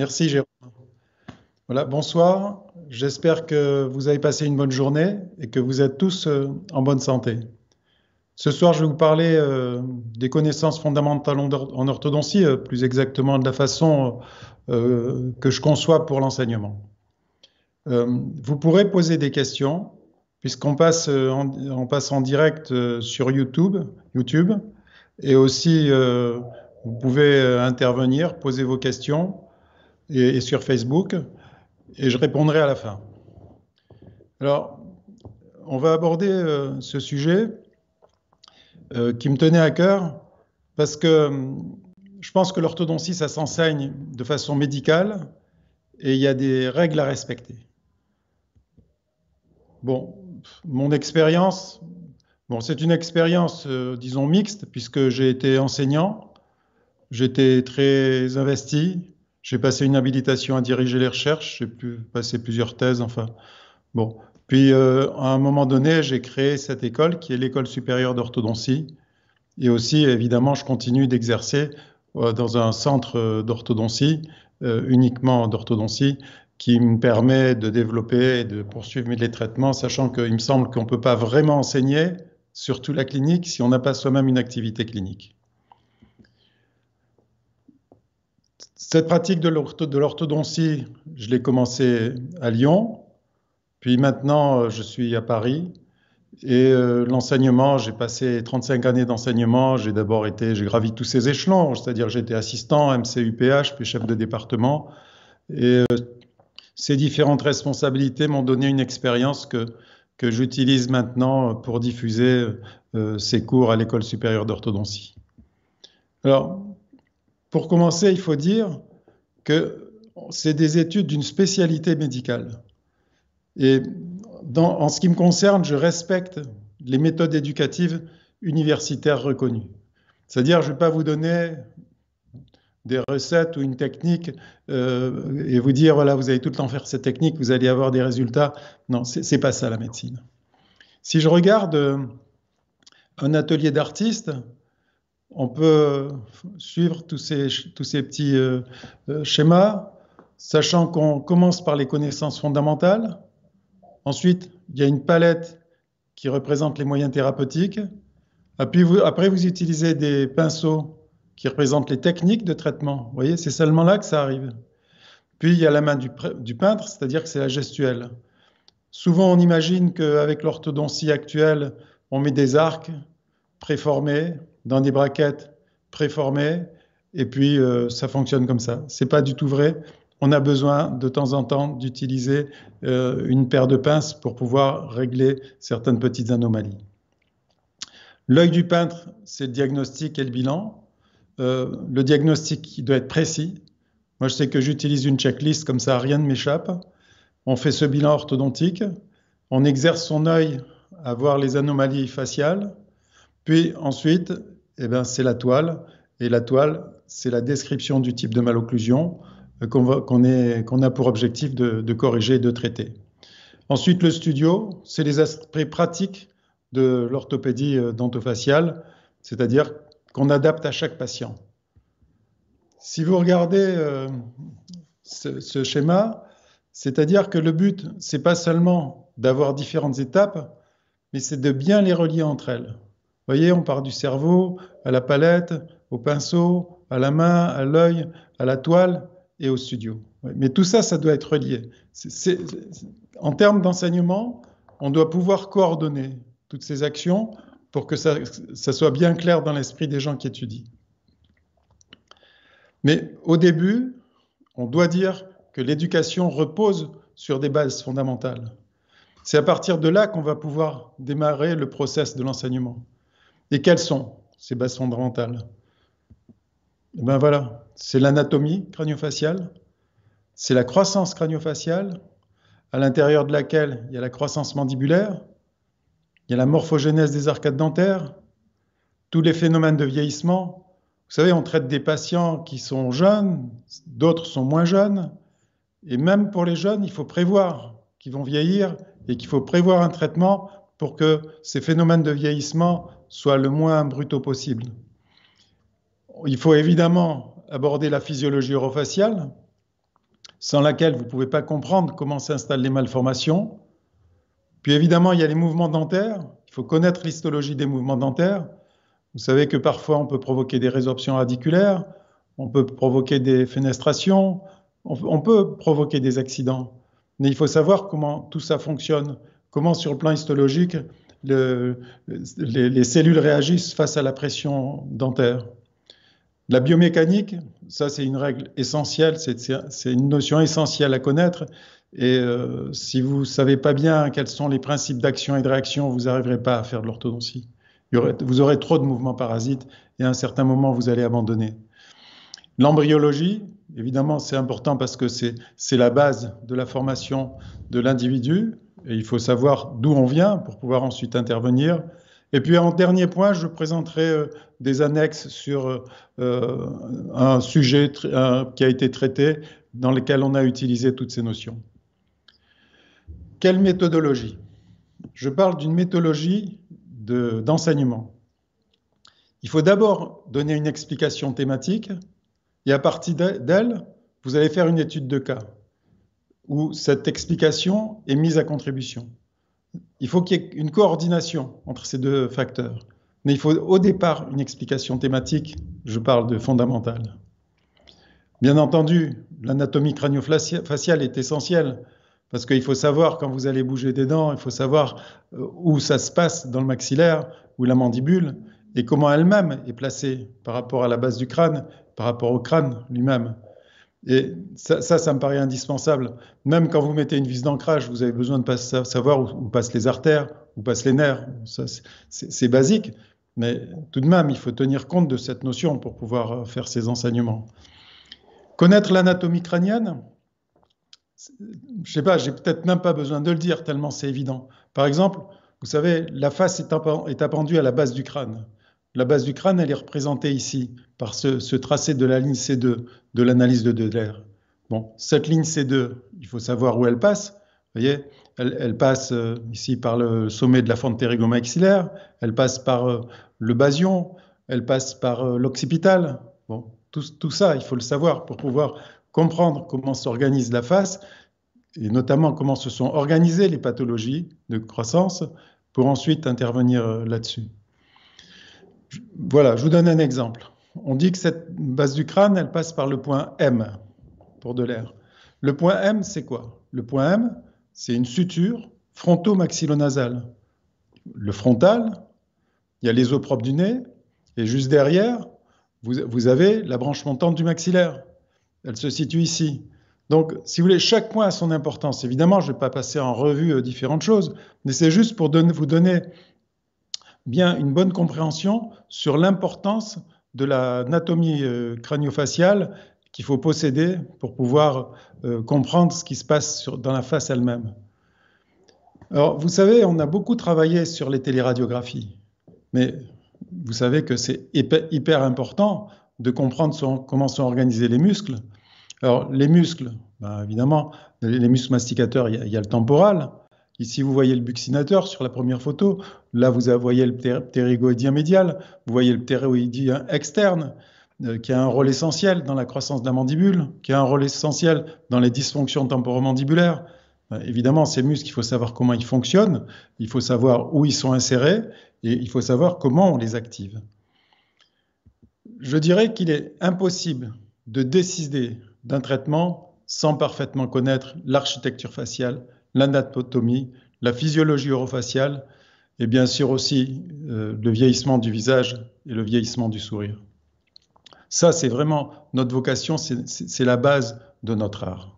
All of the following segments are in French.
Merci Jérôme. Voilà, bonsoir. J'espère que vous avez passé une bonne journée et que vous êtes tous euh, en bonne santé. Ce soir, je vais vous parler euh, des connaissances fondamentales en orthodontie, euh, plus exactement de la façon que je conçois pour l'enseignement. vous pourrez poser des questions, puisqu'on passe, en, en direct sur YouTube, YouTube, et aussi vous pouvez intervenir, poser vos questions et, sur Facebook, et je répondrai à la fin. Alors, on va aborder euh, ce sujet euh, qui me tenait à cœur parce que hum, je pense que l'orthodontie, ça s'enseigne de façon médicale et il y a des règles à respecter. Bon, mon expérience, bon, c'est une expérience, euh, disons, mixte, puisque j'ai été enseignant, j'étais très investi, j'ai passé une habilitation à diriger les recherches, j'ai pu passé plusieurs thèses, enfin. Bon. Puis, euh, à un moment donné, j'ai créé cette école qui est l'école supérieure d'orthodontie. Et aussi, évidemment, je continue d'exercer euh, dans un centre euh, d'orthodontie, uniquement d'orthodontie, qui me permet de développer et de poursuivre mes traitements, sachant qu'il me semble qu'on ne peut pas vraiment enseigner, surtout la clinique, si on n'a pas soi-même une activité clinique. Cette pratique de l'orthodontie, je l'ai commencée à Lyon, puis maintenant euh, je suis à Paris. Et euh, l'enseignement, j'ai passé 35 années d'enseignement. J'ai d'abord été, j'ai gravi tous ces échelons, c'est-à-dire j'étais été assistant, MCUPH, puis chef de département. Et euh, ces différentes responsabilités m'ont donné une expérience que, que j'utilise maintenant pour diffuser ces cours à l'école supérieure d'orthodontie. Alors, pour commencer, il faut dire que c'est des études d'une spécialité médicale. Et en ce qui me concerne, je respecte les méthodes éducatives universitaires reconnues. C'est-à-dire, je ne vais pas vous donner des recettes ou une technique euh, et vous dire, voilà, vous allez tout le temps faire cette technique, vous allez avoir des résultats. Non, ce n'est pas ça la médecine. Si je regarde euh, un atelier d'artistes, on peut suivre tous ces, petits euh, euh, schémas, sachant qu'on commence par les connaissances fondamentales. Ensuite, il y a une palette qui représente les moyens thérapeutiques. Après ah, vous, après, vous utilisez des pinceaux qui représentent les techniques de traitement. Vous voyez, c'est seulement là que ça arrive. Puis il y a la main du, du peintre, c'est-à-dire que c'est la gestuelle. Souvent, on imagine qu'avec l'orthodontie actuelle, on met des arcs préformés, dans des braquettes préformées, et puis euh, ça fonctionne comme ça. C'est pas du tout vrai. On a besoin de temps en temps d'utiliser euh, une paire de pinces pour pouvoir régler certaines petites anomalies. L'œil du peintre, c'est le diagnostic et le bilan. Euh, le diagnostic doit être précis. Moi, je sais que j'utilise une checklist, comme ça, rien ne m'échappe. On fait ce bilan orthodontique. On exerce son œil à voir les anomalies faciales. Puis ensuite, eh ben, c'est la toile. Et la toile, c'est la description du type de malocclusion euh, qu'on a pour objectif de, corriger et de traiter. Ensuite, le studio, c'est les aspects pratiques de l'orthopédie euh, dentofaciale, c'est-à-dire qu'on adapte à chaque patient. Si vous regardez euh, ce, schéma, c'est-à-dire que le but, ce n'est pas seulement d'avoir différentes étapes, mais c'est de bien les relier entre elles voyez, on part du cerveau à la palette, au pinceau, à la main, à l'œil, à la toile et au studio. Mais tout ça, ça doit être lié. en termes d'enseignement, on doit pouvoir coordonner toutes ces actions pour que ça, ça soit bien clair dans l'esprit des gens qui étudient. Mais au début, on doit dire que l'éducation repose sur des bases fondamentales. C'est à partir de là qu'on va pouvoir démarrer le process de l'enseignement. Et quels sont ces bassins fondamentales et eh ben voilà, c'est l'anatomie craniofaciale, c'est la croissance craniofaciale, à l'intérieur de laquelle il y a la croissance mandibulaire, il y a la morphogénèse des arcades dentaires, tous les phénomènes de vieillissement. Vous savez, on traite des patients qui sont jeunes, d'autres sont moins jeunes, et même pour les jeunes, il faut prévoir qu'ils vont vieillir et qu'il faut prévoir un traitement pour que ces phénomènes de vieillissement soit le moins brutaux possible. Il faut évidemment aborder la physiologie orofaciale, sans laquelle vous ne pouvez pas comprendre comment s'installent les malformations. Puis évidemment, il y a les mouvements dentaires. Il faut connaître l'histologie des mouvements dentaires. Vous savez que parfois, on peut provoquer des résorptions radiculaires, on peut provoquer des fenestrations, on, peut provoquer des accidents. Mais il faut savoir comment tout ça fonctionne, comment sur le plan histologique, les, cellules réagissent face à la pression dentaire. La biomécanique, ça c'est une règle essentielle, c'est une notion essentielle à connaître. Et euh, si vous ne savez pas bien quels sont les principes d'action et de réaction, vous n'arriverez pas à faire de l'orthodontie. Vous aurez trop de mouvements parasites et à un certain moment, vous allez abandonner. L'embryologie, évidemment, c'est important parce que c'est la base de la formation de l'individu, il faut savoir d'où on vient pour pouvoir ensuite intervenir. Et puis en dernier point, je présenterai euh, des annexes sur euh, un sujet qui a été traité dans lequel on a utilisé toutes ces notions. Quelle méthodologie Je parle d'une méthodologie d'enseignement. il faut d'abord donner une explication thématique et à partir d'elle, vous allez faire une étude de cas où cette explication est mise à contribution. Il faut qu'il y ait une coordination entre ces deux facteurs. Mais il faut au départ une explication thématique, je parle de fondamentale. Bien entendu, l'anatomie faciale est essentielle, parce qu'il faut savoir quand vous allez bouger des dents, il faut savoir euh, où ça se passe dans le maxillaire ou la mandibule, et comment elle-même est placée par rapport à la base du crâne, par rapport au crâne lui-même. Et ça, ça, me paraît indispensable. Même quand vous mettez une vis d'ancrage, vous avez besoin de savoir où, passent les artères, où passent les nerfs. C'est basique, mais tout de même, il faut tenir compte de cette notion pour pouvoir euh, faire ces enseignements. Connaître l'anatomie crânienne, je ne sais pas, j'ai peut-être même pas besoin de le dire, tellement c'est évident. Par exemple, vous savez, la face est, appendue à la base du crâne. La base du crâne, elle est représentée ici par ce, tracé de la ligne C2 de l'analyse de Dödler. Bon, cette ligne C2, il faut savoir où elle passe. Vous voyez, elle, passe euh, ici par le sommet de la fente maxillaire, elle passe par euh, le basion, elle passe par euh, l'occipital. tout ça, il faut le savoir pour pouvoir comprendre comment s'organise la face et notamment comment se sont organisées les pathologies de croissance pour ensuite intervenir là-dessus. Voilà, je vous donne un exemple. On dit que cette base du crâne, elle passe par le point M pour de l'air. Le point M, c'est quoi Le point M, c'est une suture fronto-maxillonasale. Le frontal, il y a les os propres du nez, et juste derrière, vous, avez la branche montante du maxillaire. Elle se situe ici. Donc, si vous voulez, chaque point a son importance. Évidemment, je ne vais pas passer en revue euh, différentes choses, mais c'est juste pour vous donner bien une bonne compréhension sur l'importance de l'anatomie euh, crâniofaciale qu'il faut posséder pour pouvoir euh, comprendre ce qui se passe dans la face elle-même. Alors, vous savez, on a beaucoup travaillé sur les téléradiographies, mais vous savez que c'est hyper important de comprendre comment sont organisés les muscles. Alors, les muscles, ben, évidemment, les muscles masticateurs, il y a le temporal, Ici, vous voyez le buccinateur sur la première photo. Là, vous voyez le ptérygoïdien médial. Vous voyez le ptérygoïdien externe, euh, qui a un rôle essentiel dans la croissance de la mandibule, qui a un rôle essentiel dans les dysfonctions temporomandibulaires. Euh, évidemment, ces muscles, il faut savoir comment ils fonctionnent, il faut savoir où ils sont insérés et il faut savoir comment on les active. Je dirais qu'il est impossible de décider d'un traitement sans parfaitement connaître l'architecture faciale l'anatomie, la physiologie orofaciale et bien sûr aussi euh, le vieillissement du visage et le vieillissement du sourire. Ça, c'est vraiment notre vocation, c'est la base de notre art.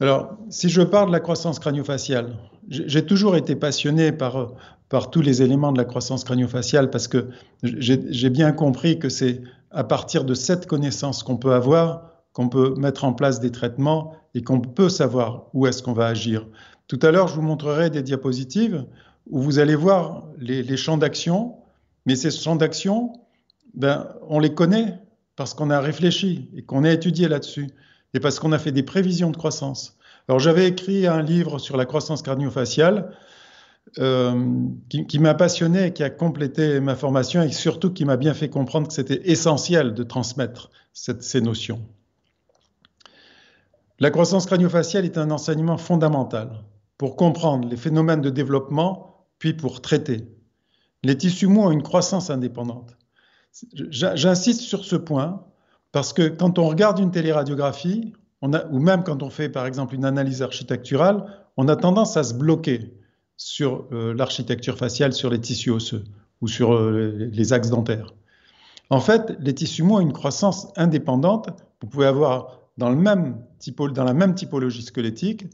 Alors, si je parle de la croissance craniofaciale, j'ai toujours été passionné par, par tous les éléments de la croissance craniofaciale parce que j'ai bien compris que c'est à partir de cette connaissance qu'on peut avoir qu'on peut mettre en place des traitements et qu'on peut savoir où est-ce qu'on va agir. Tout à l'heure, je vous montrerai des diapositives où vous allez voir les, champs d'action, mais ces champs d'action, ben, on les connaît parce qu'on a réfléchi et qu'on a étudié là-dessus et parce qu'on a fait des prévisions de croissance. Alors j'avais écrit un livre sur la croissance cardiofaciale euh, qui, m'a passionné qui a complété ma formation et surtout qui m'a bien fait comprendre que c'était essentiel de transmettre ces notions. La croissance craniofaciale est un enseignement fondamental pour comprendre les phénomènes de développement, puis pour traiter. Les tissus mous ont une croissance indépendante. J'insiste sur ce point parce que quand on regarde une téléradiographie, ou même quand on fait par exemple une analyse architecturale, on a tendance à se bloquer sur euh, l'architecture faciale, sur les tissus osseux ou sur euh, les axes dentaires. En fait, les tissus mous ont une croissance indépendante. Vous pouvez avoir dans, le même dans la même typologie squelettique,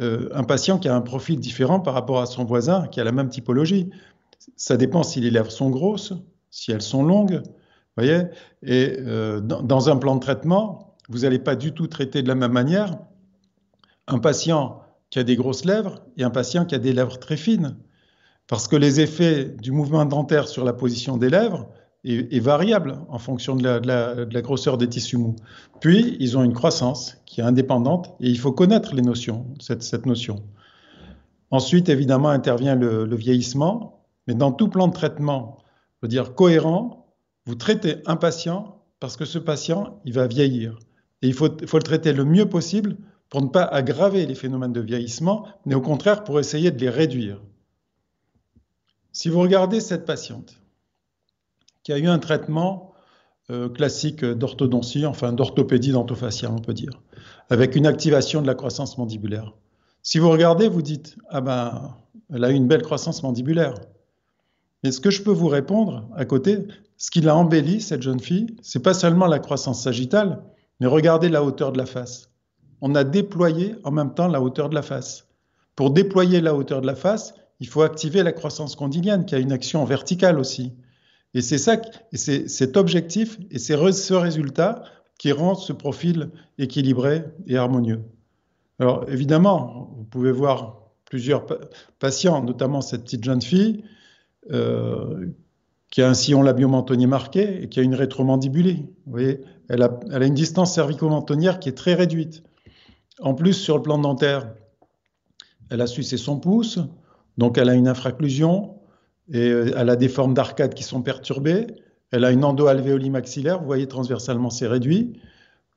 euh, un patient qui a un profil différent par rapport à son voisin qui a la même typologie. Ça dépend si les lèvres sont grosses, si elles sont longues, voyez. Et euh, dans, un plan de traitement, vous n'allez pas du tout traiter de la même manière un patient qui a des grosses lèvres et un patient qui a des lèvres très fines, parce que les effets du mouvement dentaire sur la position des lèvres est, variable en fonction de la, grosseur des tissus mous. Puis, ils ont une croissance qui est indépendante et il faut connaître les notions, cette, notion. Ensuite, évidemment, intervient le, vieillissement, mais dans tout plan de traitement, je veux dire cohérent, vous traitez un patient parce que ce patient, il va vieillir. Et il faut le traiter le mieux possible pour ne pas aggraver les phénomènes de vieillissement, mais au contraire pour essayer de les réduire. Si vous regardez cette patiente, qui a eu un traitement euh, classique d'orthodontie, enfin d'orthopédie dentofaciale, on peut dire, avec une activation de la croissance mandibulaire. Si vous regardez, vous dites Ah ben, elle a eu une belle croissance mandibulaire. Mais ce que je peux vous répondre à côté, ce qui l'a embellie, cette jeune fille, c'est pas seulement la croissance sagittale, mais regardez la hauteur de la face. On a déployé en même temps la hauteur de la face. Pour déployer la hauteur de la face, il faut activer la croissance condylienne qui a une action verticale aussi. Et c'est ça, c'est cet objectif et c'est ce résultat qui rend ce profil équilibré et harmonieux. Alors évidemment, vous pouvez voir plusieurs patients, notamment cette petite jeune fille euh, qui a un sillon labiomantonier marqué et qui a une rétromandibulée Vous voyez, elle a, une distance cervico-mentonnière qui est très réduite. En plus, sur le plan dentaire, elle a sucé son pouce, donc elle a une infraclusion, euh, elle a des formes d'arcade qui sont perturbées. Elle a une endo-alvéolie maxillaire, vous voyez transversalement c'est réduit.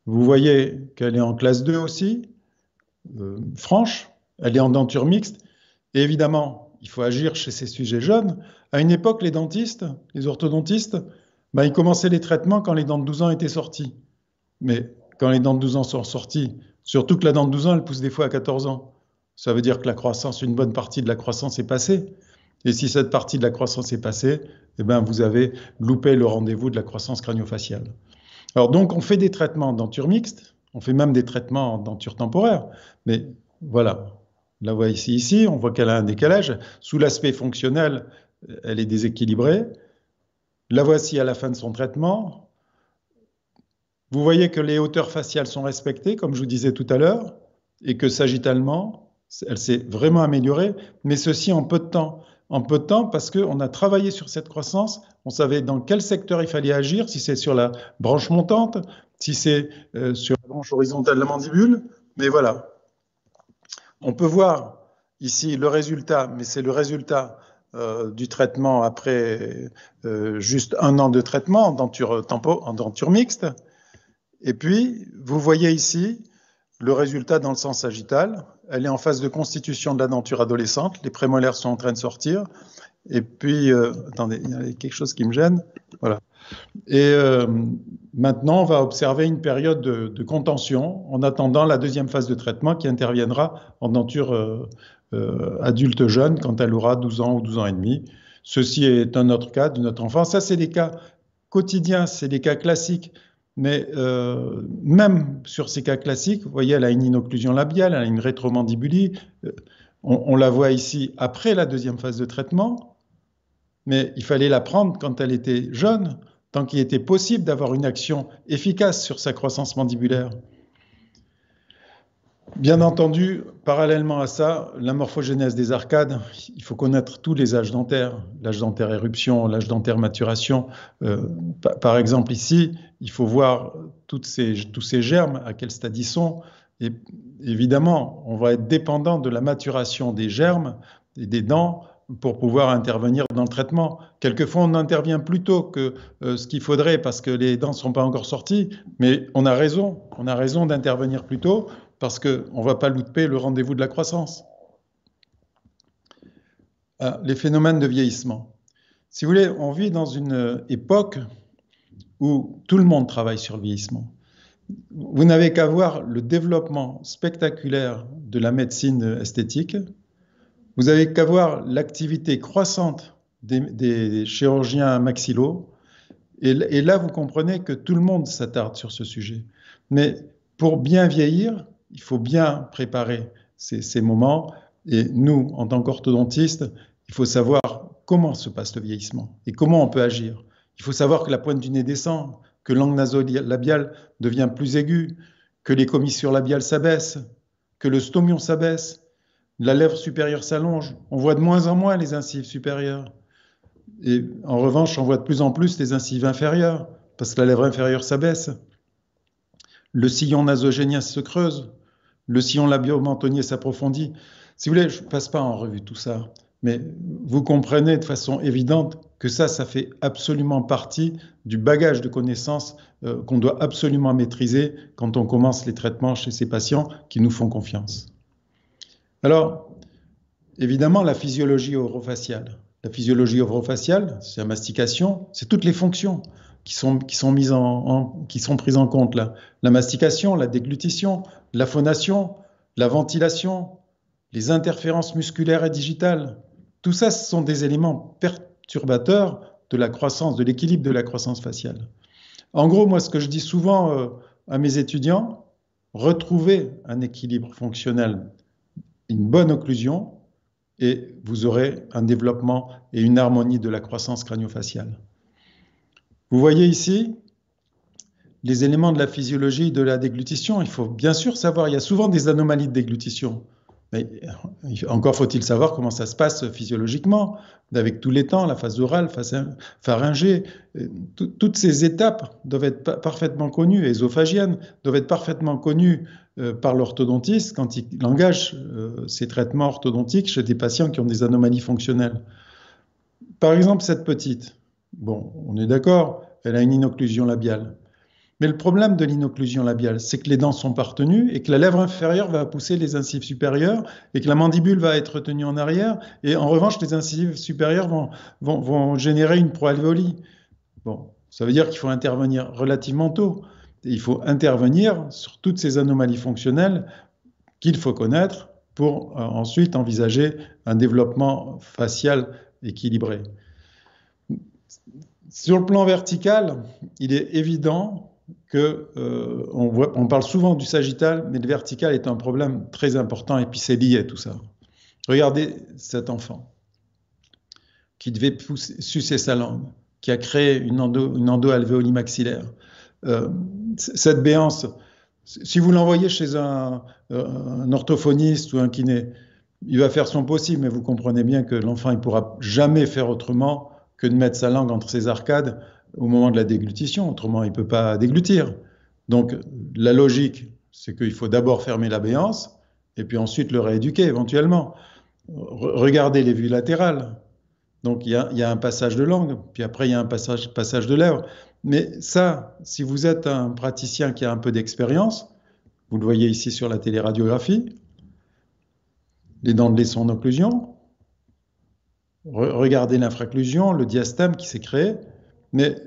Vous voyez qu'elle est en classe 2 aussi, euh, franche, elle est en denture mixte. Et évidemment, il faut agir chez ces sujets jeunes. À une époque, les dentistes, les orthodontistes, bah, ils commençaient les traitements quand les dents de 12 ans étaient sorties. Mais quand les dents de 12 ans sont sorties, surtout que la dent de 12 ans, elle pousse des fois à 14 ans. Ça veut dire que la croissance, une bonne partie de la croissance est passée. Et si cette partie de la croissance est passée, eh bien vous avez loupé le rendez-vous de la croissance craniofaciale. Alors donc, on fait des traitements en denture mixte, on fait même des traitements en denture temporaire, mais voilà, la voit ici, ici, on voit qu'elle a un décalage. Sous l'aspect fonctionnel, elle est déséquilibrée. La voici à la fin de son traitement. Vous voyez que les hauteurs faciales sont respectées, comme je vous disais tout à l'heure, et que sagittalement, elle s'est vraiment améliorée, mais ceci en peu de temps en peu de temps parce qu'on a travaillé sur cette croissance, on savait dans quel secteur il fallait agir, si c'est sur la branche montante, si c'est euh, sur la branche horizontale de la mandibule, mais voilà. On peut voir ici le résultat, mais c'est le résultat euh, du traitement après euh, juste un an de traitement en denture, mixte. Et puis, vous voyez ici le résultat dans le sens sagittal, elle est en phase de constitution de la denture adolescente, les prémolaires sont en train de sortir, et puis, euh, attendez, il y a quelque chose qui me gêne, voilà. Et euh, maintenant, on va observer une période de, de, contention en attendant la deuxième phase de traitement qui interviendra en denture euh, adulte jeune quand elle aura 12 ans ou 12 ans et demi. Ceci est un autre cas de notre enfant. Ça, c'est des cas quotidiens, c'est des cas classiques mais euh, même sur ces cas classiques, vous voyez, elle a une inocclusion labiale, elle a une rétromandibulie. Euh, on, on, la voit ici après la deuxième phase de traitement, mais il fallait la prendre quand elle était jeune, tant qu'il était possible d'avoir une action efficace sur sa croissance mandibulaire. Bien entendu, parallèlement à ça, la morphogénèse des arcades, il faut connaître tous les âges dentaires, l'âge dentaire éruption, l'âge dentaire maturation. Euh, par exemple, ici, il faut voir tous ces germes, à quel stade ils sont. Et évidemment, on va être dépendant de la maturation des germes et des dents pour pouvoir intervenir dans le traitement. Quelquefois, on intervient plus tôt que euh, ce qu'il faudrait parce que les dents ne sont pas encore sorties, mais on a raison, on a raison d'intervenir plus tôt parce qu'on ne va pas louper le rendez-vous de la croissance. Ah, les phénomènes de vieillissement. Si vous voulez, on vit dans une euh, époque où tout le monde travaille sur le vieillissement. Vous n'avez qu'à voir le développement spectaculaire de la médecine esthétique. Vous n'avez qu'à voir l'activité croissante des, chirurgiens maxillo. Et, là, vous comprenez que tout le monde s'attarde sur ce sujet. Mais pour bien vieillir, il faut bien préparer ces, ces moments. Et nous, en tant qu'orthodontistes, il faut savoir comment se passe le vieillissement et comment on peut agir. Il faut savoir que la pointe du nez descend, que l'angle nasolabial devient plus aigu, que les commissures labiales s'abaissent, que le stomion s'abaisse, la lèvre supérieure s'allonge. On voit de moins en moins les incisives supérieures. Et en revanche, on voit de plus en plus les incisives inférieures, parce que la lèvre inférieure s'abaisse. Le sillon nasogénien se creuse, le sillon mentonnier s'approfondit. Si vous voulez, je ne passe pas en revue tout ça. Mais vous comprenez de façon évidente que ça, ça fait absolument partie du bagage de connaissances euh, qu'on doit absolument maîtriser quand on commence les traitements chez ces patients qui nous font confiance. Alors, évidemment, la physiologie orofaciale. La physiologie orofaciale, c'est la mastication, c'est toutes les fonctions qui sont, qui sont, qui sont prises en compte là. La mastication, la déglutition, la phonation, la ventilation, les interférences musculaires et digitales, tout ça, ce sont des éléments perturbateurs de la croissance, de l'équilibre de la croissance faciale. En gros, moi, ce que je dis souvent euh, à mes étudiants, retrouvez un équilibre fonctionnel, une bonne occlusion, et vous aurez un développement et une harmonie de la croissance crânio-faciale. Vous voyez ici les éléments de la physiologie de la déglutition. Il faut bien sûr savoir, il y a souvent des anomalies de déglutition. Mais encore faut-il savoir comment ça se passe physiologiquement, avec tous les temps, la phase orale, phase pharyngée. Toutes ces étapes doivent être parfaitement connues, ésophagiennes, doivent être parfaitement connues euh, par l'orthodontiste quand il engage ses euh, traitements orthodontiques chez des patients qui ont des anomalies fonctionnelles. Par exemple, cette petite, bon, on est d'accord, elle a une inocclusion labiale. Mais le problème de l'inocclusion labiale, c'est que les dents sont partenues et que la lèvre inférieure va pousser les incisives supérieures et que la mandibule va être tenue en arrière. Et en revanche, les incisives supérieures vont, générer une proalvéolie. Bon, ça veut dire qu'il faut intervenir relativement tôt. il faut intervenir sur toutes ces anomalies fonctionnelles qu'il faut connaître pour euh, ensuite envisager un développement facial équilibré. Sur le plan vertical, il est évident que euh, on, parle souvent du sagittal, mais le vertical est un problème très important et puis c'est lié à tout ça. Regardez cet enfant qui devait sucer sa langue, qui a créé une, endo, une alvéolie maxillaire. Euh, cette béance, si vous l'envoyez chez un, euh, un, orthophoniste ou un kiné, il va faire son possible, mais vous comprenez bien que l'enfant ne pourra jamais faire autrement que de mettre sa langue entre ses arcades au moment de la déglutition, autrement il ne peut pas déglutir. Donc la logique, c'est qu'il faut d'abord fermer l'abéance et puis ensuite le rééduquer éventuellement. regardez les vues latérales. Donc il y, a un passage de langue, puis après il y a un passage, passage de lèvres. Mais ça, si vous êtes un praticien qui a un peu d'expérience, vous le voyez ici sur la téléradiographie, les dents de lait en occlusion, regardez l'infraclusion, le diastème qui s'est créé, mais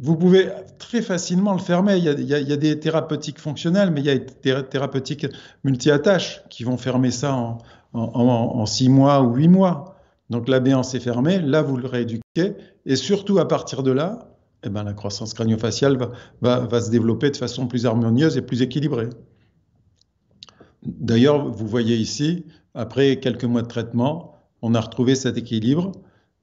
vous pouvez très facilement le fermer. Il y, a, des thérapeutiques fonctionnelles, mais il y a des thérapeutiques multi-attaches qui vont fermer ça en, en, six mois ou huit mois. Donc la béance est fermée, là vous le rééduquez, et surtout à partir de là, eh ben, la croissance craniofaciale va, va se développer de façon plus harmonieuse et plus équilibrée. D'ailleurs, vous voyez ici, après quelques mois de traitement, on a retrouvé cet équilibre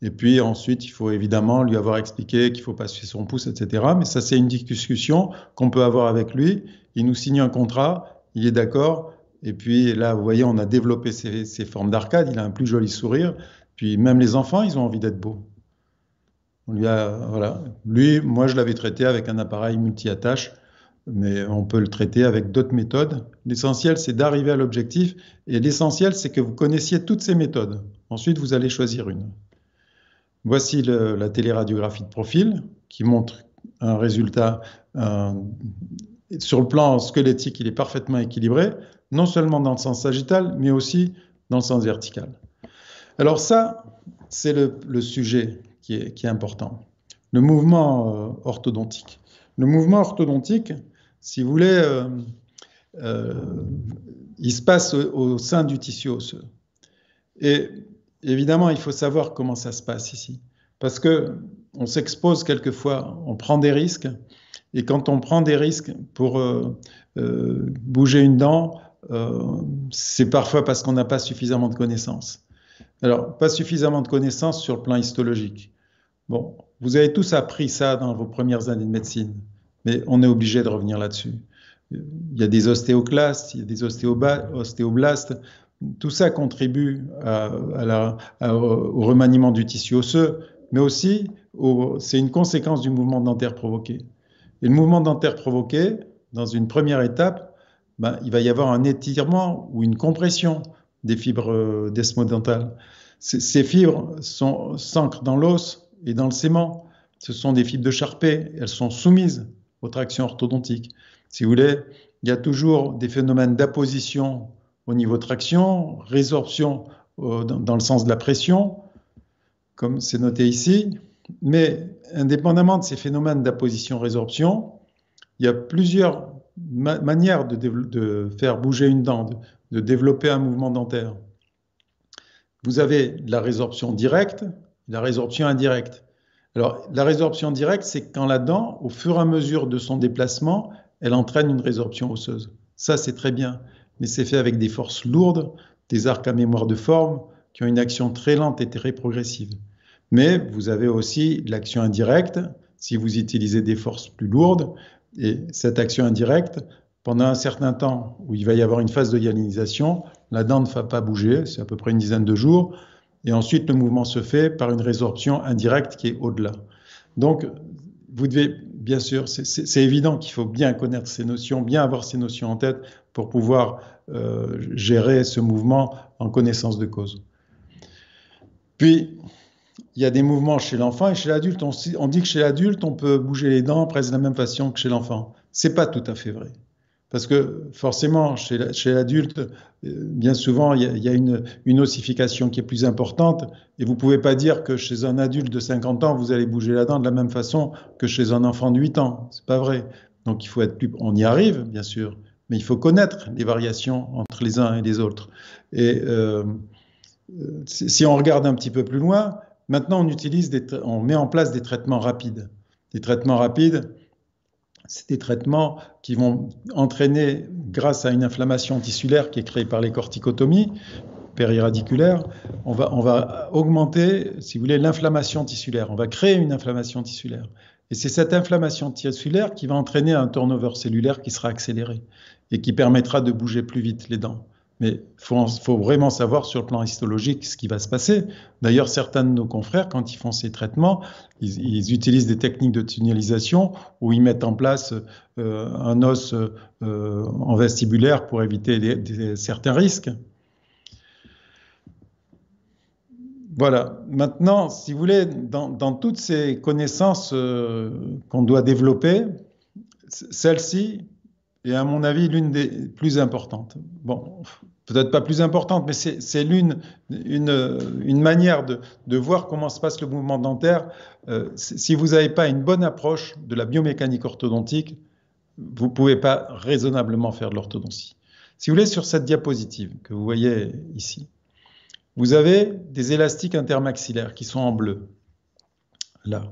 et puis ensuite, il faut évidemment lui avoir expliqué qu'il faut pas suivre son pouce, etc. Mais ça, c'est une discussion qu'on peut avoir avec lui. Il nous signe un contrat, il est d'accord. Et puis là, vous voyez, on a développé ces, formes d'arcade. Il a un plus joli sourire. Puis même les enfants, ils ont envie d'être beaux. On lui a, voilà. Lui, moi, je l'avais traité avec un appareil multi-attache, mais on peut le traiter avec d'autres méthodes. L'essentiel, c'est d'arriver à l'objectif. Et l'essentiel, c'est que vous connaissiez toutes ces méthodes. Ensuite, vous allez choisir une. Voici la téléradiographie de profil qui montre un résultat sur le plan squelettique, il est parfaitement équilibré, non seulement dans le sens sagittal, mais aussi dans le sens vertical. Alors ça, c'est le, sujet qui est, important, le mouvement euh, orthodontique. Le mouvement orthodontique, si vous voulez, euh, euh, il se passe au, au sein du tissu osseux. Et évidemment, il faut savoir comment ça se passe ici. Parce que on s'expose quelquefois, on prend des risques. Et quand on prend des risques pour euh, euh, bouger une dent, euh, c'est parfois parce qu'on n'a pas suffisamment de connaissances. Alors, pas suffisamment de connaissances sur le plan histologique. Bon, vous avez tous appris ça dans vos premières années de médecine, mais on est obligé de revenir là-dessus. Il y a des ostéoclastes, il y a des ostéoblastes. Tout ça contribue au remaniement du tissu osseux, mais aussi c'est une conséquence du mouvement dentaire provoqué. Et le mouvement dentaire provoqué, dans une première étape, ben, il va y avoir un étirement ou une compression des fibres euh, desmodentales. Ces fibres sont s'ancrent dans l'os et dans le sément. Ce sont des fibres de charpée. Elles sont soumises aux tractions orthodontiques. Si vous voulez, il y a toujours des phénomènes d'apposition au niveau traction, résorption euh, dans, le sens de la pression, comme c'est noté ici. Mais indépendamment de ces phénomènes d'apposition-résorption, il y a plusieurs manières de, faire bouger une dent, de, de développer un mouvement dentaire. Vous avez la résorption directe, la résorption indirecte. Alors, la résorption directe, c'est quand la dent, au fur et à mesure de son déplacement, elle entraîne une résorption osseuse. Ça, c'est très bien mais c'est fait avec des forces lourdes, des arcs à mémoire de forme qui ont une action très lente et très progressive. Mais vous avez aussi l'action indirecte si vous utilisez des forces plus lourdes. Et cette action indirecte, pendant un certain temps où il va y avoir une phase de hyalinisation, la dent ne va pas bouger, c'est à peu près une dizaine de jours. Et ensuite, le mouvement se fait par une résorption indirecte qui est au-delà. Donc, vous devez, bien sûr, c'est évident qu'il faut bien connaître ces notions, bien avoir ces notions en tête pour pouvoir euh, gérer ce mouvement en connaissance de cause. Puis, il y a des mouvements chez l'enfant et chez l'adulte. On, dit que chez l'adulte, on peut bouger les dents presque de la même façon que chez l'enfant. C'est pas tout à fait vrai. Parce que forcément, chez l'adulte, euh, bien souvent, il y a, une, ossification qui est plus importante. Et vous ne pouvez pas dire que chez un adulte de 50 ans, vous allez bouger la dent de la même façon que chez un enfant de 8 ans. C'est pas vrai. Donc il faut être plus... On y arrive, bien sûr mais il faut connaître les variations entre les uns et les autres. Et euh, si on regarde un petit peu plus loin, maintenant on, on met en place des traitements rapides. Des traitements rapides, c'est des traitements qui vont entraîner, grâce à une inflammation tissulaire qui est créée par les corticotomies périradiculaires, on va augmenter, si vous voulez, l'inflammation tissulaire. On va créer une inflammation tissulaire. Et c'est cette inflammation tissulaire qui va entraîner un turnover cellulaire qui sera accéléré et qui permettra de bouger plus vite les dents. Mais il faut, vraiment savoir sur le plan histologique ce qui va se passer. D'ailleurs, certains de nos confrères, quand ils font ces traitements, ils, utilisent des techniques de tunnelisation où ils mettent en place euh, un os euh, en vestibulaire pour éviter certains risques. Voilà. Maintenant, si vous voulez, dans, toutes ces connaissances euh, qu'on doit développer, celle-ci est à mon avis l'une des plus importantes. Bon, peut-être pas plus importante, mais c'est l'une une, manière de, voir comment se passe le mouvement dentaire. Euh, si vous n'avez pas une bonne approche de la biomécanique orthodontique, vous ne pouvez pas raisonnablement faire de l'orthodontie. Si vous voulez, sur cette diapositive que vous voyez ici, vous avez des élastiques intermaxillaires qui sont en bleu. Là.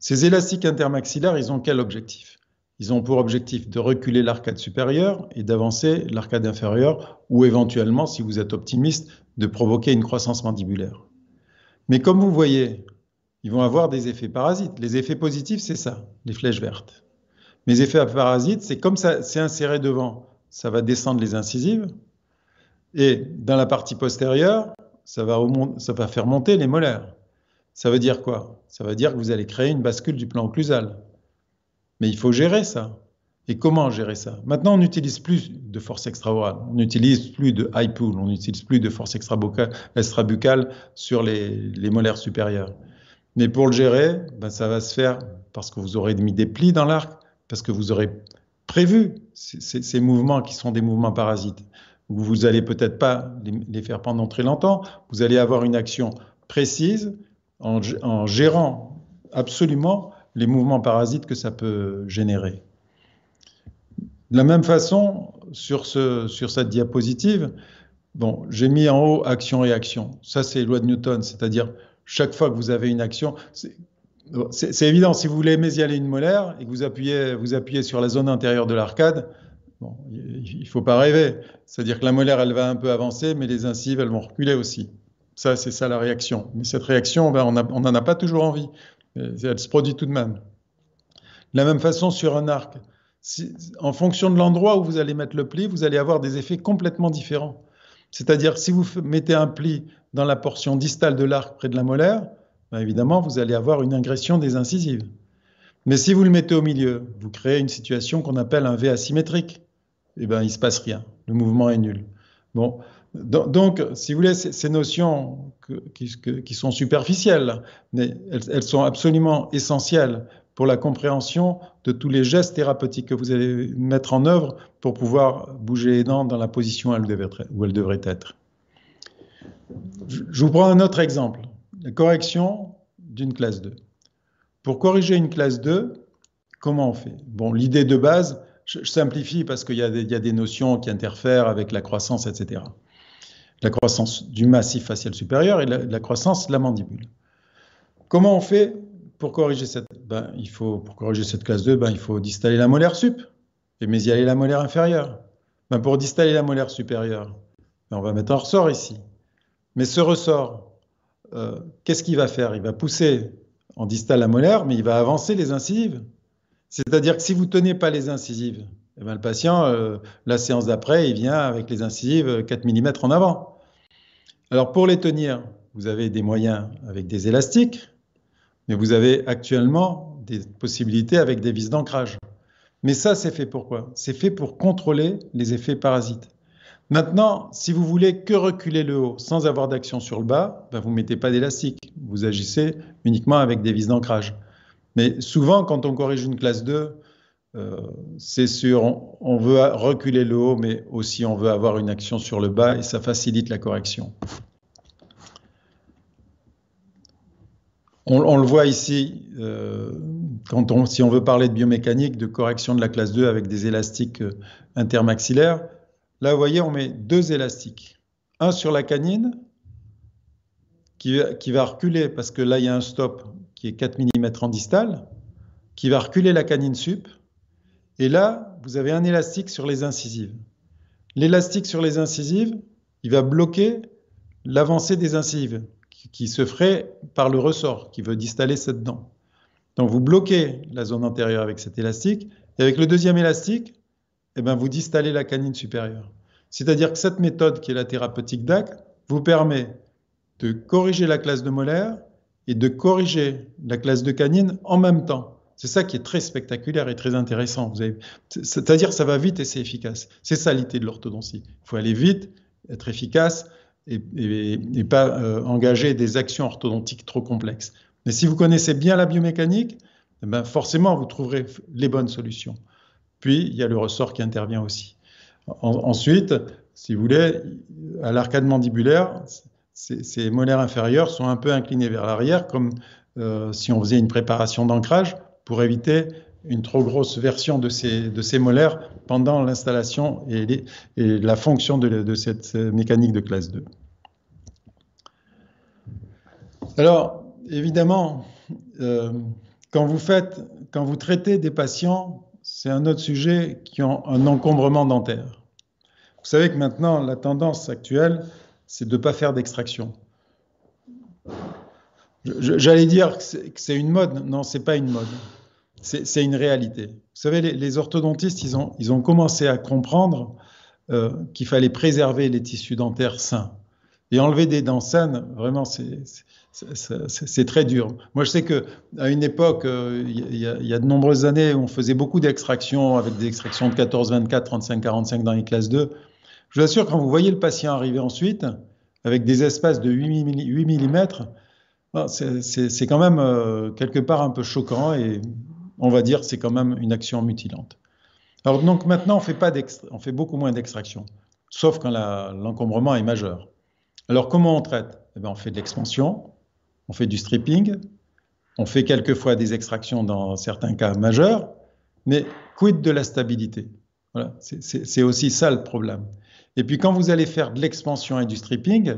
Ces élastiques intermaxillaires, ils ont quel objectif Ils ont pour objectif de reculer l'arcade supérieure et d'avancer l'arcade inférieure ou éventuellement, si vous êtes optimiste, de provoquer une croissance mandibulaire. Mais comme vous voyez, ils vont avoir des effets parasites. Les effets positifs, c'est ça, les flèches vertes. Mes effets parasites, c'est comme ça, c'est inséré devant, ça va descendre les incisives, et dans la partie postérieure, ça va, faire monter les molaires. Ça veut dire quoi Ça veut dire que vous allez créer une bascule du plan occlusal. Mais il faut gérer ça. Et comment gérer ça Maintenant, on n'utilise plus de force extra on n'utilise plus de high pull, on n'utilise plus de force extra-buccale sur les, molaires supérieures. Mais pour le gérer, ben, ça va se faire parce que vous aurez mis des plis dans l'arc, parce que vous aurez prévu ces mouvements qui sont des mouvements parasites vous allez peut-être pas les faire pendant très longtemps, vous allez avoir une action précise en, gérant absolument les mouvements parasites que ça peut générer. De la même façon, sur, cette diapositive, bon, j'ai mis en haut action-réaction. Ça, c'est loi de Newton, c'est-à-dire chaque fois que vous avez une action, c'est évident, si vous voulez mésialer une molaire et que vous appuyez sur la zone intérieure de l'arcade, Bon, il ne faut pas rêver. C'est-à-dire que la molaire, elle va un peu avancer, mais les incisives, elles vont reculer aussi. Ça, c'est ça la réaction. Mais cette réaction, ben, on n'en a pas toujours envie. Elle se produit tout de même. De la même façon, sur un arc, en fonction de l'endroit où vous allez mettre le pli, vous allez avoir des effets complètement différents. C'est-à-dire, si vous mettez un pli dans la portion distale de l'arc près de la molaire, ben, évidemment, vous allez avoir une ingression des incisives. Mais si vous le mettez au milieu, vous créez une situation qu'on appelle un V asymétrique eh ben, il se passe rien. Le mouvement est nul. Bon. Donc, si vous voulez, ces notions qui, sont superficielles, mais elles, sont absolument essentielles pour la compréhension de tous les gestes thérapeutiques que vous allez mettre en œuvre pour pouvoir bouger les dents dans la position où elles devraient être. Je vous prends un autre exemple, la correction d'une classe 2. Pour corriger une classe 2, comment on fait Bon, l'idée de base, je, simplifie parce qu'il y, a des notions qui interfèrent avec la croissance, etc. La croissance du massif facial supérieur et la, croissance de la mandibule. Comment on fait pour corriger cette, ben, il faut, pour corriger cette classe 2 ben, Il faut distaller la molaire sup et aller la molaire inférieure. Ben, pour distaller la molaire supérieure, on va mettre un ressort ici. Mais ce ressort, euh, qu'est-ce qu'il va faire Il va pousser en distal la molaire, mais il va avancer les incisives. C'est-à-dire que si vous ne tenez pas les incisives, eh ben, le patient, euh, la séance d'après, il vient avec les incisives 4 euh, mm en avant. Alors pour les tenir, vous avez des moyens avec des élastiques, mais vous avez actuellement des possibilités avec des vis d'ancrage. Mais ça, c'est fait pourquoi C'est fait pour contrôler les effets parasites. Maintenant, si vous voulez que reculer le haut sans avoir d'action sur le bas, ben, vous ne mettez pas d'élastique, vous agissez uniquement avec des vis d'ancrage. Mais souvent, quand on corrige une classe 2, euh, c'est sûr, on, veut reculer le haut, mais aussi on veut avoir une action sur le bas et ça facilite la correction. On, le voit ici, euh, quand on, si on veut parler de biomécanique, de correction de la classe 2 avec des élastiques euh, intermaxillaires, là vous voyez on met deux élastiques. Un sur la canine qui, qui va reculer parce que là il y a un stop, qui est 4 mm en distal, qui va reculer la canine sup. Et là, vous avez un élastique sur les incisives. L'élastique sur les incisives, il va bloquer l'avancée des incisives qui se ferait par le ressort qui veut distaller cette dent. Donc vous bloquez la zone antérieure avec cet élastique et avec le deuxième élastique, eh ben vous distallez la canine supérieure. C'est-à-dire que cette méthode qui est la thérapeutique DAC vous permet de corriger la classe de molaire et de corriger la classe de canine en même temps. C'est ça qui est très spectaculaire et très intéressant. C'est-à-dire ça va vite et c'est efficace. C'est ça l'idée de l'orthodontie. Il faut aller vite, être efficace et, et, pas euh, engager des actions orthodontiques trop complexes. Mais si vous connaissez bien la biomécanique, eh ben, forcément vous trouverez les bonnes solutions. Puis il y a le ressort qui intervient aussi. ensuite, si vous voulez, à l'arcade mandibulaire, ces, molaires inférieurs sont un peu inclinés vers l'arrière, comme euh, si on faisait une préparation d'ancrage pour éviter une trop grosse version de ces, molaires pendant l'installation et, la fonction de, cette euh, mécanique de classe 2. Alors, évidemment, euh, quand vous quand vous traitez des patients, c'est un autre sujet qui ont un encombrement dentaire. Vous savez que maintenant, la tendance actuelle, c'est de ne pas faire d'extraction. J'allais dire que c'est une mode. Non, c'est pas une mode. C'est une réalité. Vous savez, les, orthodontistes, ils ont, ils ont, commencé à comprendre euh, qu'il fallait préserver les tissus dentaires sains. Et enlever des dents saines, vraiment, c'est très dur. Moi, je sais que à une époque, euh, il y, y, a de nombreuses années, on faisait beaucoup d'extractions avec des extractions de 14, 24, 35, 45 dans les classes 2. Je vous assure, quand vous voyez le patient arriver ensuite, avec des espaces de 8 mm, c'est quand même euh, quelque part un peu choquant et on va dire que c'est quand même une action mutilante. Alors donc maintenant, on fait, pas fait beaucoup moins d'extraction, sauf quand l'encombrement est majeur. Alors comment on traite eh ben, On fait de l'expansion, on fait du stripping, on fait quelquefois des extractions dans certains cas majeurs, mais quid de la stabilité voilà, C'est aussi ça le problème. Et puis quand vous allez faire de l'expansion et du stripping,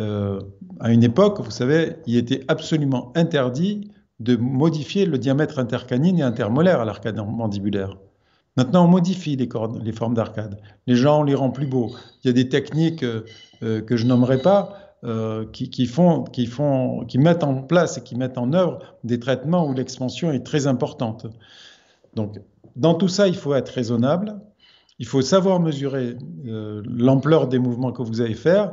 euh, à une époque, vous savez, il était absolument interdit de modifier le diamètre intercanine et intermolaire à l'arcade mandibulaire. Maintenant, on modifie les, les formes d'arcade. Les gens, on les rend plus beaux. Il y a des techniques euh, euh, que je nommerai pas qui, qui, qui mettent en place et qui mettent en œuvre des traitements où l'expansion est très importante. Donc, dans tout ça, il faut être raisonnable il faut savoir mesurer euh, l'ampleur des mouvements que vous allez faire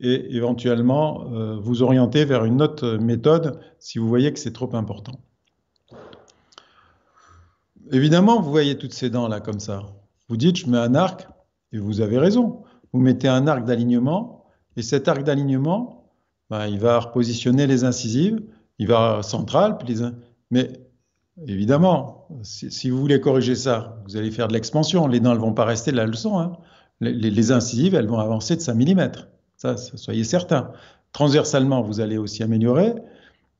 et éventuellement euh, vous orienter vers une autre méthode si vous voyez que c'est trop important. Évidemment, vous voyez toutes ces dents là comme ça. Vous dites, je mets un arc, et vous avez raison. Vous mettez un arc d'alignement, et cet arc d'alignement, ben, il va repositionner les incisives, il va central, puis les... mais Évidemment, si, vous voulez corriger ça, vous allez faire de l'expansion. Les dents ne vont pas rester de la leçon. Hein. Les, incisives, elles vont avancer de 5 mm. Ça, soyez certains. Transversalement, vous allez aussi améliorer.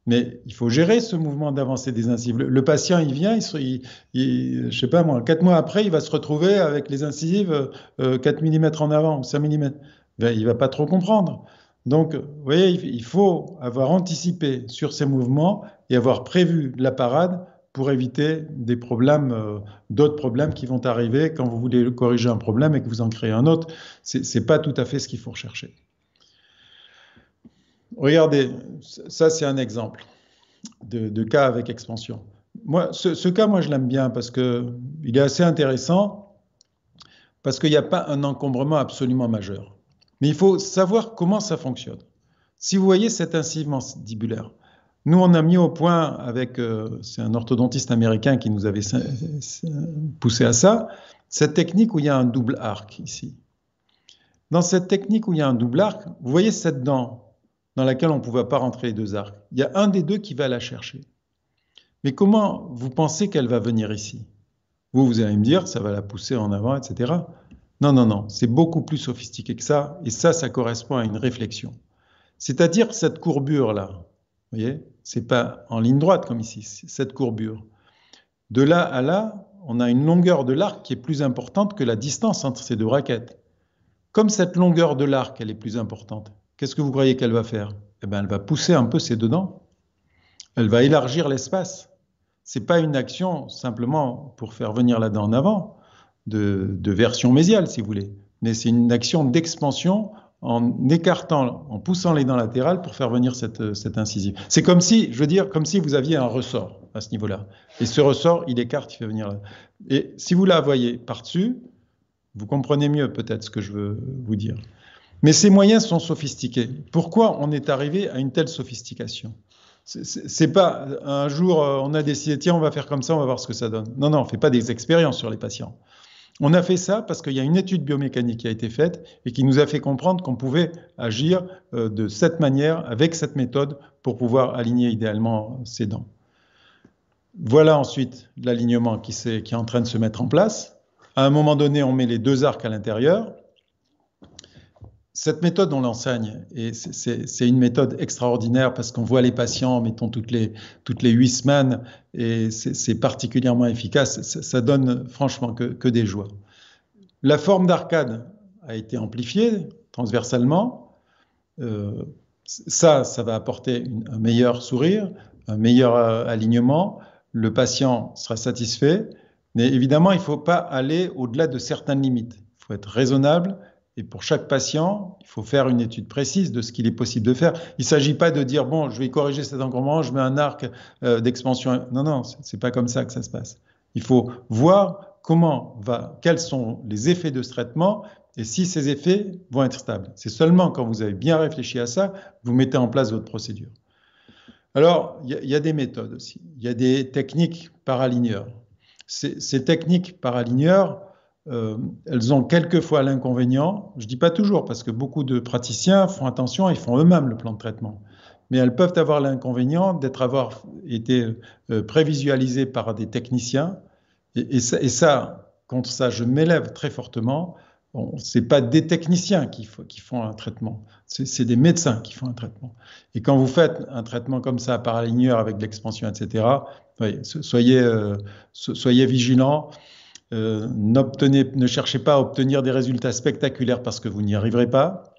Mais il faut gérer ce mouvement d'avancée des incisives. Le, patient, il vient, il, je sais pas moi, 4 mois après, il va se retrouver avec les incisives 4 euh, mm en avant ou 5 mm. Il il va pas trop comprendre. Donc, vous voyez, il faut avoir anticipé sur ces mouvements et avoir prévu la parade pour éviter des problèmes, euh, d'autres problèmes qui vont arriver quand vous voulez corriger un problème et que vous en créez un autre. Ce n'est pas tout à fait ce qu'il faut rechercher. Regardez, ça c'est un exemple de, cas avec expansion. Moi, ce, cas, moi je l'aime bien parce qu'il est assez intéressant, parce qu'il n'y a pas un encombrement absolument majeur. Mais il faut savoir comment ça fonctionne. Si vous voyez cet incipit mandibulaire, nous, on a mis au point avec, euh, c'est un orthodontiste américain qui nous avait poussé à ça, cette technique où il y a un double arc ici. Dans cette technique où il y a un double arc, vous voyez cette dent dans laquelle on ne pouvait pas rentrer les deux arcs. Il y a un des deux qui va la chercher. Mais comment vous pensez qu'elle va venir ici Vous, vous allez me dire, ça va la pousser en avant, etc. Non, non, non, c'est beaucoup plus sophistiqué que ça, et ça, ça correspond à une réflexion. C'est-à-dire cette courbure-là, vous voyez, c'est pas en ligne droite comme ici, cette courbure. De là à là, on a une longueur de l'arc qui est plus importante que la distance entre ces deux raquettes. Comme cette longueur de l'arc, elle est plus importante, qu'est-ce que vous croyez qu'elle va faire eh bien, Elle va pousser un peu ses deux dents. Elle va élargir l'espace. Ce n'est pas une action simplement pour faire venir la dent en avant, de, de version mésiale, si vous voulez, mais c'est une action d'expansion en écartant, en poussant les dents latérales pour faire venir cette, euh, cette incisive. C'est comme si, je veux dire, comme si vous aviez un ressort à ce niveau-là. Et ce ressort, il écarte, il fait venir là. Et si vous la voyez par-dessus, vous comprenez mieux peut-être ce que je veux vous dire. Mais ces moyens sont sophistiqués. Pourquoi on est arrivé à une telle sophistication c'est pas un jour euh, on a décidé tiens on va faire comme ça on va voir ce que ça donne. Non non, on fait pas des expériences sur les patients. On a fait ça parce qu'il y a une étude biomécanique qui a été faite et qui nous a fait comprendre qu'on pouvait agir euh, de cette manière, avec cette méthode, pour pouvoir aligner idéalement ses dents. Voilà ensuite l'alignement qui, qui, est en train de se mettre en place. À un moment donné, on met les deux arcs à l'intérieur. Cette méthode, on l'enseigne et c'est une méthode extraordinaire parce qu'on voit les patients, mettons, toutes les, toutes les huit semaines et c'est particulièrement efficace. Ça, donne franchement que, des joies. La forme d'arcade a été amplifiée transversalement. Euh, ça, ça va apporter un meilleur sourire, un meilleur euh, alignement. Le patient sera satisfait. Mais évidemment, il ne faut pas aller au-delà de certaines limites. Il faut être raisonnable et pour chaque patient, il faut faire une étude précise de ce qu'il est possible de faire. Il ne s'agit pas de dire, bon, je vais corriger cet engouement, je mets un arc euh, d'expansion. Non, non, ce n'est pas comme ça que ça se passe. Il faut voir comment va, quels sont les effets de ce traitement et si ces effets vont être stables. C'est seulement quand vous avez bien réfléchi à ça, vous mettez en place votre procédure. Alors, il y, a des méthodes aussi. Il y a des techniques paraligneurs. Ces, ces techniques paraligneurs, euh, elles ont quelquefois l'inconvénient, je ne dis pas toujours, parce que beaucoup de praticiens font attention ils font eux-mêmes le plan de traitement, mais elles peuvent avoir l'inconvénient d'être avoir été euh, prévisualisées par des techniciens, et, ça, contre ça, je m'élève très fortement. Bon, ce n'est pas des techniciens qui, font un traitement, c'est des médecins qui font un traitement. Et quand vous faites un traitement comme ça par aligneur avec l'expansion, etc., euh, soyez vigilants. Euh, ne cherchez pas à obtenir des résultats spectaculaires parce que vous n'y arriverez pas.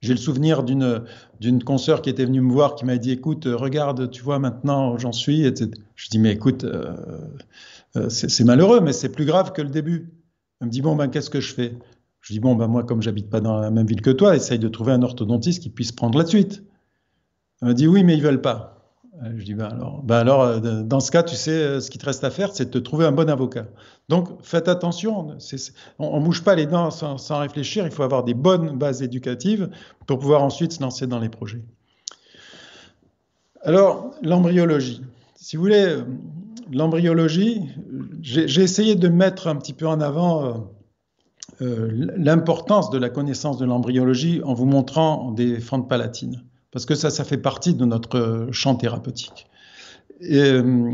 J'ai le souvenir d'une d'une consoeur qui était venue me voir qui m'a dit écoute euh, regarde tu vois maintenant j'en suis etc. Je dis mais écoute euh, c'est malheureux mais c'est plus grave que le début. Elle me dit bon ben qu'est-ce que je fais Je dis bon ben moi comme j'habite pas dans la même ville que toi essaye de trouver un orthodontiste qui puisse prendre la suite. Elle me dit oui mais ils veulent pas. Je dis, ben alors, ben alors, euh, dans ce cas, tu sais, euh, ce qui te reste à faire, c'est de te trouver un bon avocat. Donc, faites attention, on ne bouge pas les dents sans, réfléchir, il faut avoir des bonnes bases éducatives pour pouvoir ensuite se lancer dans les projets. Alors, l'embryologie. Si vous voulez, euh, l'embryologie, j'ai essayé de mettre un petit peu en avant l'importance de la connaissance de l'embryologie en vous montrant des fentes palatines parce que ça, ça fait partie de notre euh, champ thérapeutique. Et, euh,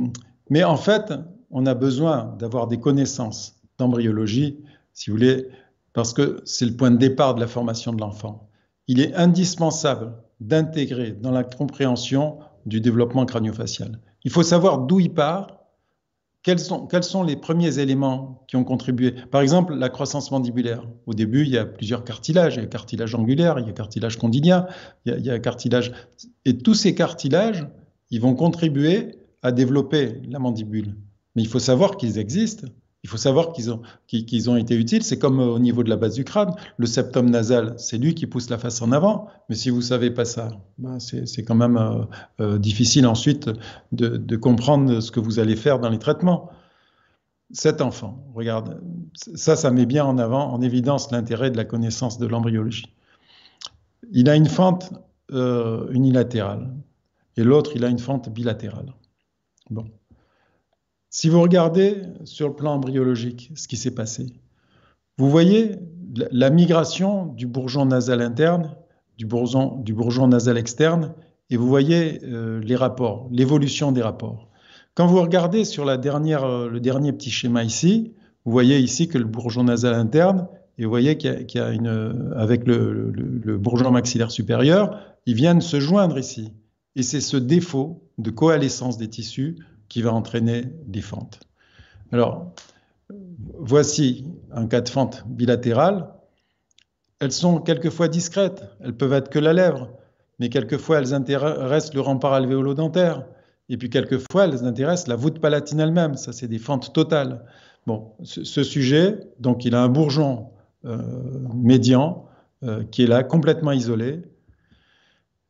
mais en fait, on a besoin d'avoir des connaissances d'embryologie, si vous voulez, parce que c'est le point de départ de la formation de l'enfant. Il est indispensable d'intégrer dans la compréhension du développement crânio-facial. Il faut savoir d'où il part quels sont, les premiers éléments qui ont contribué Par exemple, la croissance mandibulaire. Au début, il y a plusieurs cartilages. Il y a cartilage angulaire, il y a cartilage condylien, il y a, il cartilage. Et tous ces cartilages, ils vont contribuer à développer la mandibule. Mais il faut savoir qu'ils existent. Il faut savoir qu'ils ont, qu'ils ont été utiles. C'est comme au niveau de la base du crâne. Le septum nasal, c'est lui qui pousse la face en avant. Mais si vous ne savez pas ça, bah, c'est quand même euh, euh, difficile ensuite de, comprendre ce que vous allez faire dans les traitements. Cet enfant, regarde, ça, ça met bien en avant, en évidence, l'intérêt de la connaissance de l'embryologie. Il a une fente euh, unilatérale et l'autre, il a une fente bilatérale. Bon. Si vous regardez sur le plan embryologique ce qui s'est passé, vous voyez la migration du bourgeon nasal interne, du bourgeon, du bourgeon nasal externe, et vous voyez euh, les rapports, l'évolution des rapports. Quand vous regardez sur la dernière, euh, le dernier petit schéma ici, vous voyez ici que le bourgeon nasal interne, et vous voyez qu'il y, a, une, avec le bourgeon maxillaire supérieur, ils viennent se joindre ici. Et c'est ce défaut de coalescence des tissus qui va entraîner des fentes. Alors, voici un cas de fente bilatérale. Elles sont quelquefois discrètes, elles peuvent être que la lèvre, mais quelquefois elles intéressent le rempart alvéolo-dentaire, et puis quelquefois elles intéressent la voûte palatine elle-même, ça c'est des fentes totales. Bon, ce, sujet, donc il a un bourgeon euh, médian euh, qui est là, complètement isolé,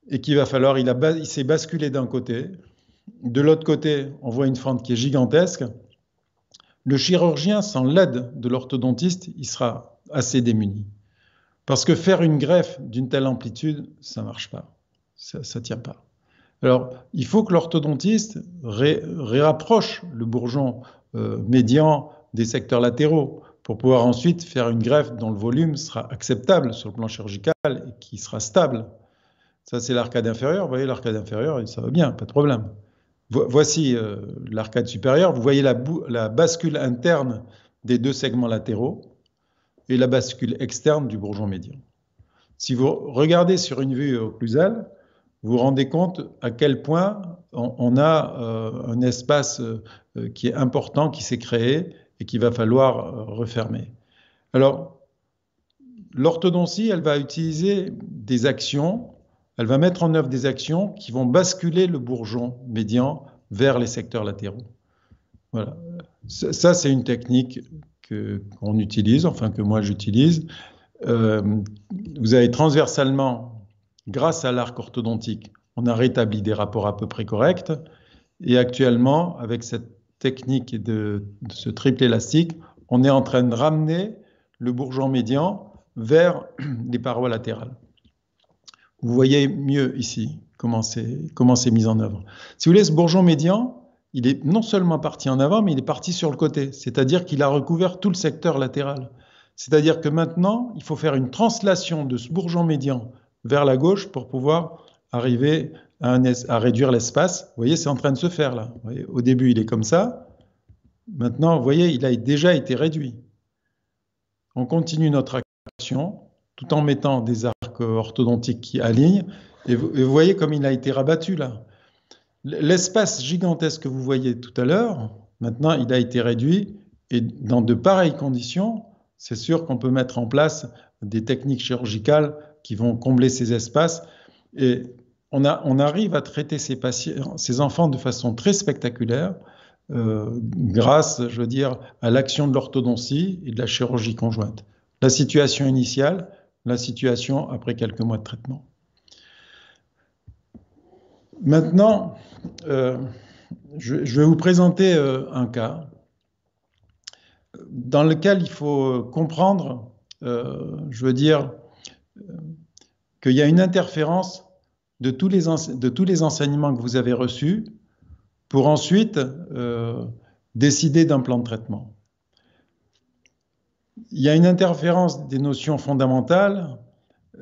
et qu'il va falloir, il s'est basculé d'un côté, de l'autre côté, on voit une fente qui est gigantesque. Le chirurgien, sans l'aide de l'orthodontiste, il sera assez démuni. Parce que faire une greffe d'une telle amplitude, ça ne marche pas. Ça ne tient pas. Alors, il faut que l'orthodontiste réapproche le bourgeon euh, médian des secteurs latéraux pour pouvoir ensuite faire une greffe dont le volume sera acceptable sur le plan chirurgical et qui sera stable. Ça, c'est l'arcade inférieure. Vous voyez, l'arcade inférieure, ça va bien, pas de problème voici euh, l'arcade supérieure. Vous voyez la, bascule interne des deux segments latéraux et la bascule externe du bourgeon médian. Si vous regardez sur une vue occlusale, vous rendez compte à quel point on, a euh, un espace euh, qui est important, qui s'est créé et qu'il va falloir refermer. Alors, l'orthodontie, elle va utiliser des actions elle va mettre en œuvre des actions qui vont basculer le bourgeon médian vers les secteurs latéraux. Voilà. Ça, c'est une technique qu'on utilise, enfin que moi j'utilise. Euh, vous avez transversalement, grâce à l'arc orthodontique, on a rétabli des rapports à peu près corrects. Et actuellement, avec cette technique de, de ce triple élastique, on est en train de ramener le bourgeon médian vers les parois latérales vous voyez mieux ici comment c'est, mis en œuvre. Si vous voulez, ce bourgeon médian, il est non seulement parti en avant, mais il est parti sur le côté, c'est-à-dire qu'il a recouvert tout le secteur latéral. C'est-à-dire que maintenant, il faut faire une translation de ce bourgeon médian vers la gauche pour pouvoir arriver à, réduire l'espace. Vous voyez, c'est en train de se faire là. au début, il est comme ça. Maintenant, vous voyez, il a déjà été réduit. On continue notre action tout en mettant des arcs orthodontiques qui alignent. Et vous, voyez comme il a été rabattu là. L'espace gigantesque que vous voyez tout à l'heure, maintenant, il a été réduit. Et dans de pareilles conditions, c'est sûr qu'on peut mettre en place des techniques chirurgicales qui vont combler ces espaces. Et on, a, on arrive à traiter ces, patients, ces enfants de façon très spectaculaire euh, grâce, je veux dire, à l'action de l'orthodontie et de la chirurgie conjointe. La situation initiale, la situation après quelques mois de traitement. Maintenant, euh, je, vais vous présenter euh, un cas dans lequel il faut comprendre, euh, je veux dire, qu'il y a une interférence de tous, les enseignements que vous avez reçus pour ensuite décider d'un plan de traitement il y a une interférence des notions fondamentales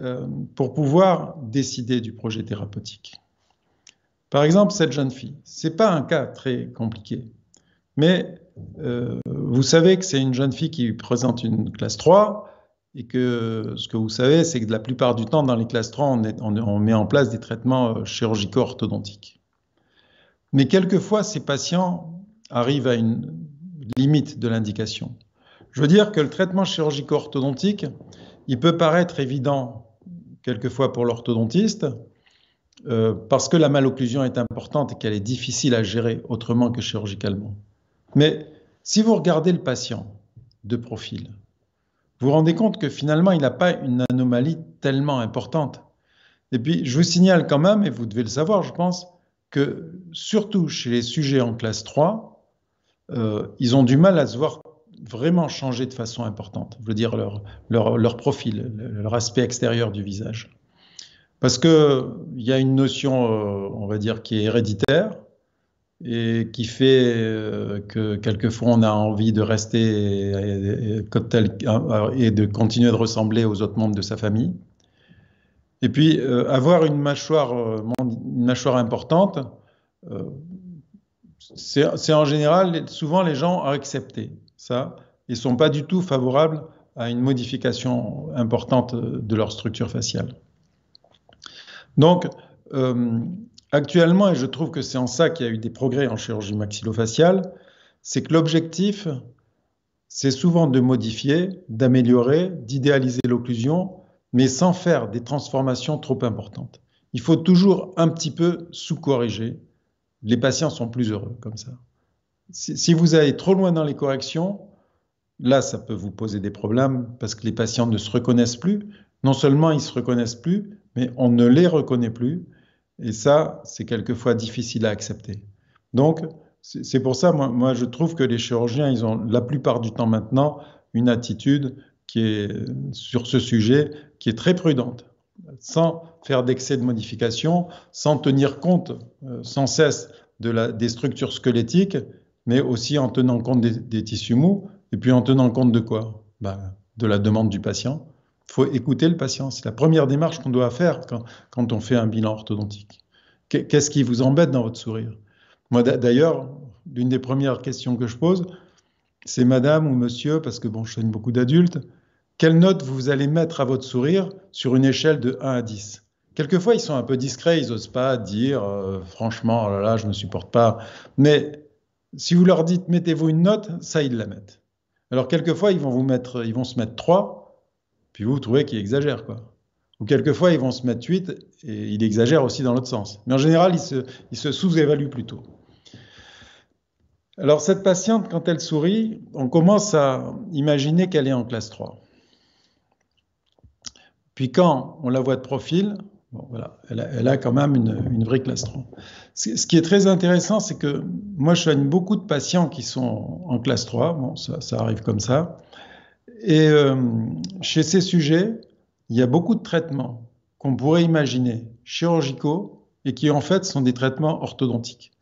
euh, pour pouvoir décider du projet thérapeutique. Par exemple, cette jeune fille, ce n'est pas un cas très compliqué, mais euh, vous savez que c'est une jeune fille qui présente une classe 3 et que ce que vous savez, c'est que la plupart du temps, dans les classes 3, on, met en place des traitements euh, chirurgico orthodontiques. Mais quelquefois, ces patients arrivent à une limite de l'indication. Je veux dire que le traitement chirurgico-orthodontique, il peut paraître évident quelquefois pour l'orthodontiste, euh, parce que la malocclusion est importante et qu'elle est difficile à gérer autrement que chirurgicalement. Mais si vous regardez le patient de profil, vous vous rendez compte que finalement, il n'a pas une anomalie tellement importante. Et puis, je vous signale quand même, et vous devez le savoir, je pense, que surtout chez les sujets en classe 3, euh, ils ont du mal à se voir vraiment changer de façon importante, je veux dire leur, leur, leur profil, leur aspect extérieur du visage. Parce qu'il y a une notion, euh, on va dire, qui est héréditaire et qui fait euh, que quelquefois on a envie de rester et, et, et, de continuer de ressembler aux autres membres de sa famille. Et puis euh, avoir une mâchoire, une mâchoire importante, c'est en général souvent les gens à accepter ça, ils ne sont pas du tout favorables à une modification importante de leur structure faciale. Donc, euh, actuellement, et je trouve que c'est en ça qu'il y a eu des progrès en chirurgie maxillofaciale, c'est que l'objectif, c'est souvent de modifier, d'améliorer, d'idéaliser l'occlusion, mais sans faire des transformations trop importantes. Il faut toujours un petit peu sous-corriger. Les patients sont plus heureux comme ça si, vous allez trop loin dans les corrections, là, ça peut vous poser des problèmes parce que les patients ne se reconnaissent plus. Non seulement ils ne se reconnaissent plus, mais on ne les reconnaît plus. Et ça, c'est quelquefois difficile à accepter. Donc, c'est pour ça, moi, je trouve que les chirurgiens, ils ont la plupart du temps maintenant une attitude qui est, sur ce sujet, qui est très prudente, sans faire d'excès de modification, sans tenir compte euh, sans cesse de la, des structures squelettiques mais aussi en tenant compte des, tissus mous. Et puis en tenant compte de quoi ben, De la demande du patient. Il faut écouter le patient. C'est la première démarche qu'on doit faire quand, quand, on fait un bilan orthodontique. Qu'est-ce qui vous embête dans votre sourire Moi, d'ailleurs, l'une des premières questions que je pose, c'est madame ou monsieur, parce que bon, je soigne beaucoup d'adultes, quelle note vous allez mettre à votre sourire sur une échelle de 1 à 10 Quelquefois, ils sont un peu discrets, ils n'osent pas dire euh, franchement, oh là là, je ne supporte pas. Mais si vous leur dites mettez-vous une note, ça ils la mettent. Alors quelquefois ils vont vous mettre, ils vont se mettre 3, puis vous, trouvez qu'ils exagèrent quoi. Ou quelquefois ils vont se mettre 8 et ils exagèrent aussi dans l'autre sens. Mais en général ils se, ils se sous-évaluent plutôt. Alors cette patiente, quand elle sourit, on commence à imaginer qu'elle est en classe 3. Puis quand on la voit de profil, voilà. elle, a, quand même une, vraie classe 3. Ce qui est très intéressant, c'est que moi, je soigne beaucoup de patients qui sont en classe 3. Bon, ça, arrive comme ça. Et euh, chez ces sujets, il y a beaucoup de traitements qu'on pourrait imaginer chirurgicaux et qui, en fait, sont des traitements orthodontiques.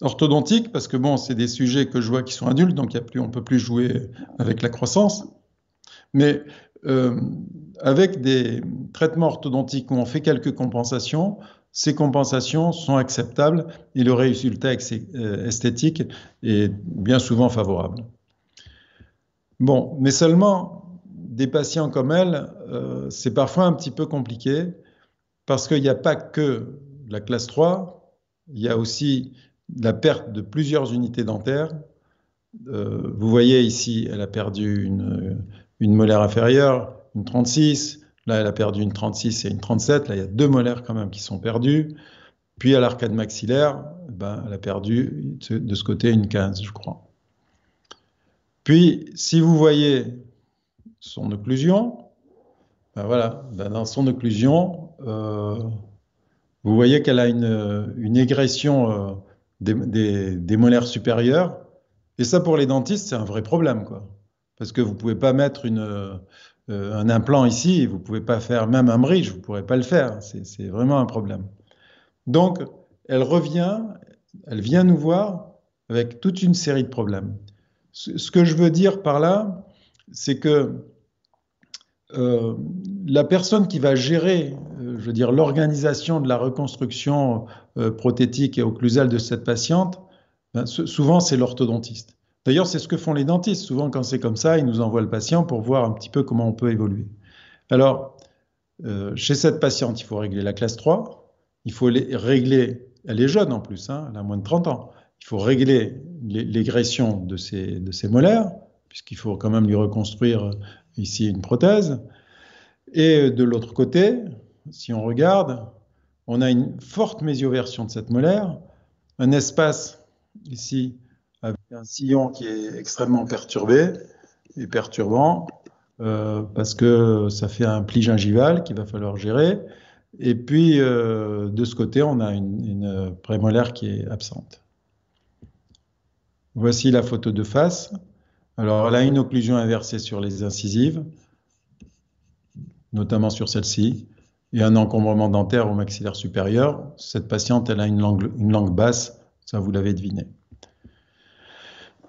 Orthodontiques parce que, bon, c'est des sujets que je vois qui sont adultes, donc y a plus, on ne peut plus jouer avec la croissance. Mais... Euh, avec des traitements orthodontiques où on fait quelques compensations, ces compensations sont acceptables et le résultat euh, esthétique est bien souvent favorable. Bon, mais seulement des patients comme elle, euh, c'est parfois un petit peu compliqué parce qu'il n'y a pas que la classe 3, il y a aussi la perte de plusieurs unités dentaires. Euh, vous voyez ici, elle a perdu une molaire inférieure, une 36. Là, elle a perdu une 36 et une 37. Là, il y a deux molaires quand même qui sont perdus. Puis à l'arcade maxillaire, ben, elle a perdu de ce côté une 15, je crois. Puis, si vous voyez son occlusion, ben voilà, ben, dans son occlusion, euh, vous voyez qu'elle a une, égression euh, des, molaires supérieurs. Et ça, pour les dentistes, c'est un vrai problème, quoi. Parce que vous ne pouvez pas mettre une, euh, un implant ici, vous ne pouvez pas faire même un bridge, vous ne pourrez pas le faire. C'est vraiment un problème. Donc, elle revient, elle vient nous voir avec toute une série de problèmes. Ce, que je veux dire par là, c'est que euh, la personne qui va gérer, euh, je veux dire, l'organisation de la reconstruction prothétique et occlusale de cette patiente, ben, souvent c'est l'orthodontiste. D'ailleurs, c'est ce que font les dentistes. Souvent, quand c'est comme ça, ils nous envoient le patient pour voir un petit peu comment on peut évoluer. Alors, euh, chez cette patiente, il faut régler la classe 3. Il faut régler, elle est jeune en plus, hein, elle a moins de 30 ans. Il faut régler l'égression de ces de molaires, puisqu'il faut quand même lui reconstruire euh, ici une prothèse. Et euh, de l'autre côté, si on regarde, on a une forte mésioversion de cette molaire, un espace ici un sillon qui est extrêmement perturbé et perturbant euh, parce que ça fait un pli gingival qu'il va falloir gérer. Et puis, euh, de ce côté, on a une, prémolaire qui est absente. Voici la photo de face. Alors, elle a une occlusion inversée sur les incisives, notamment sur celle-ci, et un encombrement dentaire au maxillaire supérieur. Cette patiente, elle a une langue basse, ça vous l'avez deviné.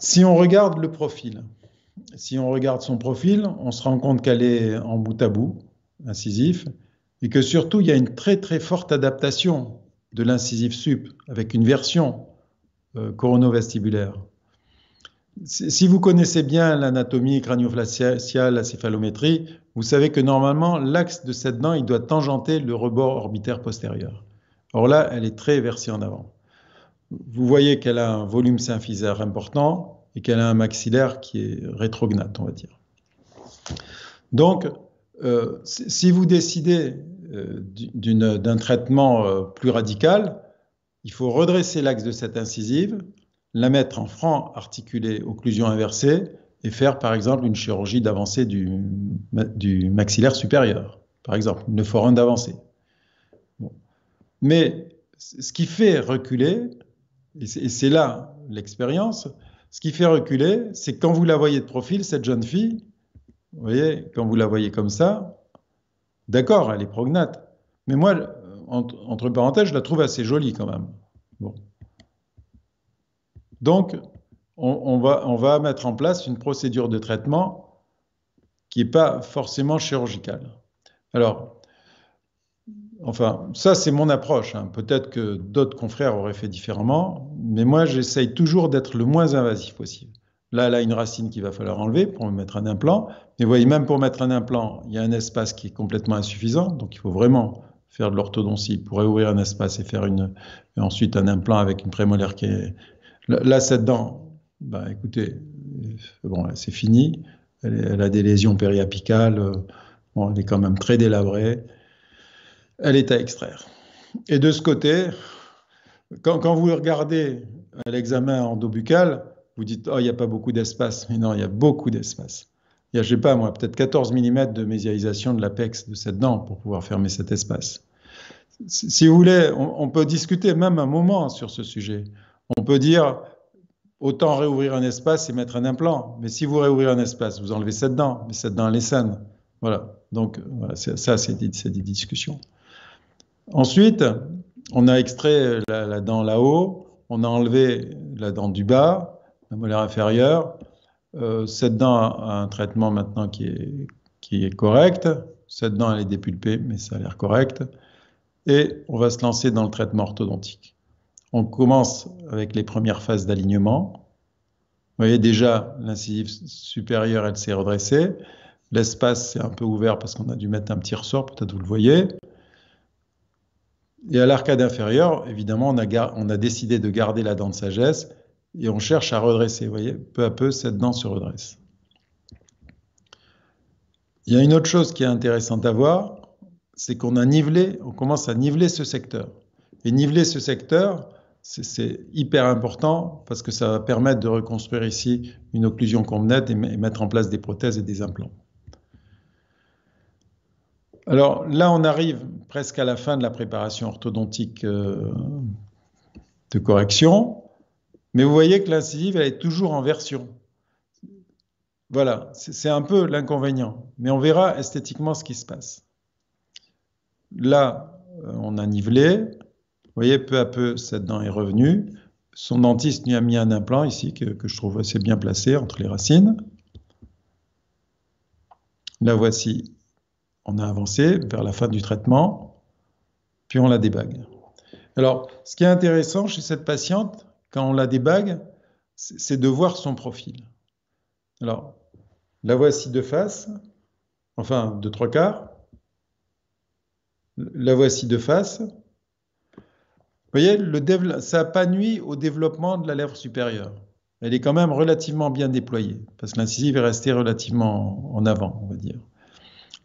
Si on regarde le profil, si on regarde son profil, on se rend compte qu'elle est en bout à bout, incisif, et que surtout il y a une très très forte adaptation de l'incisif sup avec une version euh, coronovestibulaire. Si vous connaissez bien l'anatomie crânio la céphalométrie, vous savez que normalement l'axe de cette dent il doit tangenter le rebord orbitaire postérieur. Or là, elle est très versée en avant vous voyez qu'elle a un volume symphysaire important et qu'elle a un maxillaire qui est rétrognate, on va dire. Donc, euh, si vous décidez euh, d'un traitement euh, plus radical, il faut redresser l'axe de cette incisive, la mettre en franc articulé occlusion inversée et faire par exemple une chirurgie d'avancée du, maxillaire supérieur, par exemple une forum d'avancée. Mais ce qui fait reculer, et c'est là l'expérience, ce qui fait reculer, c'est quand vous la voyez de profil, cette jeune fille, vous voyez, quand vous la voyez comme ça, d'accord, elle est prognate. Mais moi, entre parenthèses, je la trouve assez jolie quand même. Donc, on, va, on va mettre en place une procédure de traitement qui n'est pas forcément chirurgicale. Alors, Enfin, ça, c'est mon approche. Hein. Peut-être que d'autres confrères auraient fait différemment, mais moi, j'essaye toujours d'être le moins invasif possible. Là, elle a une racine qu'il va falloir enlever pour mettre un implant. Mais vous voyez, même pour mettre un implant, il y a un espace qui est complètement insuffisant. Donc, il faut vraiment faire de l'orthodontie pour ouvrir un espace et faire ensuite un implant avec une prémolaire qui est. Là, cette dent, bah, écoutez, bon, c'est fini. Elle, a des lésions périapicales. Euh, elle est quand même très délabrée elle est à extraire. Et de ce côté, quand, vous regardez l'examen en vous dites, oh, il n'y a pas beaucoup d'espace. Mais non, il y a beaucoup d'espace. Il y a, je sais pas moi, peut-être 14 mm de mésialisation de l'apex de cette dent pour pouvoir fermer cet espace. Si vous voulez, on, peut discuter même un moment sur ce sujet. On peut dire, autant réouvrir un espace et mettre un implant. Mais si vous réouvrez un espace, vous enlevez cette dent, mais cette dent, elle est saine. Voilà. Donc, ça, c'est des, des discussions. Ensuite, on a extrait la, dent là-haut, on a enlevé la dent du bas, la molaire inférieure. Euh, cette dent a un traitement maintenant qui est, correct. Cette dent, elle est dépulpée, mais ça a l'air correct. Et on va se lancer dans le traitement orthodontique. On commence avec les premières phases d'alignement. Vous voyez déjà, l'incisive supérieure, elle s'est redressée. L'espace, c'est un peu ouvert parce qu'on a dû mettre un petit ressort, peut-être vous le voyez. Et à l'arcade inférieure, évidemment, on a, décidé de garder la dent de sagesse et on cherche à redresser. Vous voyez, peu à peu, cette dent se redresse. Il y a une autre chose qui est intéressante à voir, c'est qu'on a nivelé, on commence à niveler ce secteur. Et niveler ce secteur, c'est hyper important parce que ça va permettre de reconstruire ici une occlusion complète et mettre en place des prothèses et des implants. Alors là, on arrive presque à la fin de la préparation orthodontique euh, de correction, mais vous voyez que l'incisive, elle est toujours en version. Voilà, c'est un peu l'inconvénient, mais on verra esthétiquement ce qui se passe. Là, euh, on a nivelé, vous voyez, peu à peu, cette dent est revenue. Son dentiste lui a mis un implant ici, que je trouve assez bien placé entre les racines. La voici on a avancé vers la fin du traitement, puis on la débague. Alors, ce qui est intéressant chez cette patiente, quand on la débague, c'est de voir son profil. Alors, la voici de face, enfin de trois quarts. La voici de face. Vous voyez, ça n'a pas nuit au développement de la lèvre supérieure. Elle est quand même relativement bien déployée, parce que l'incisive est restée relativement en avant, on va dire.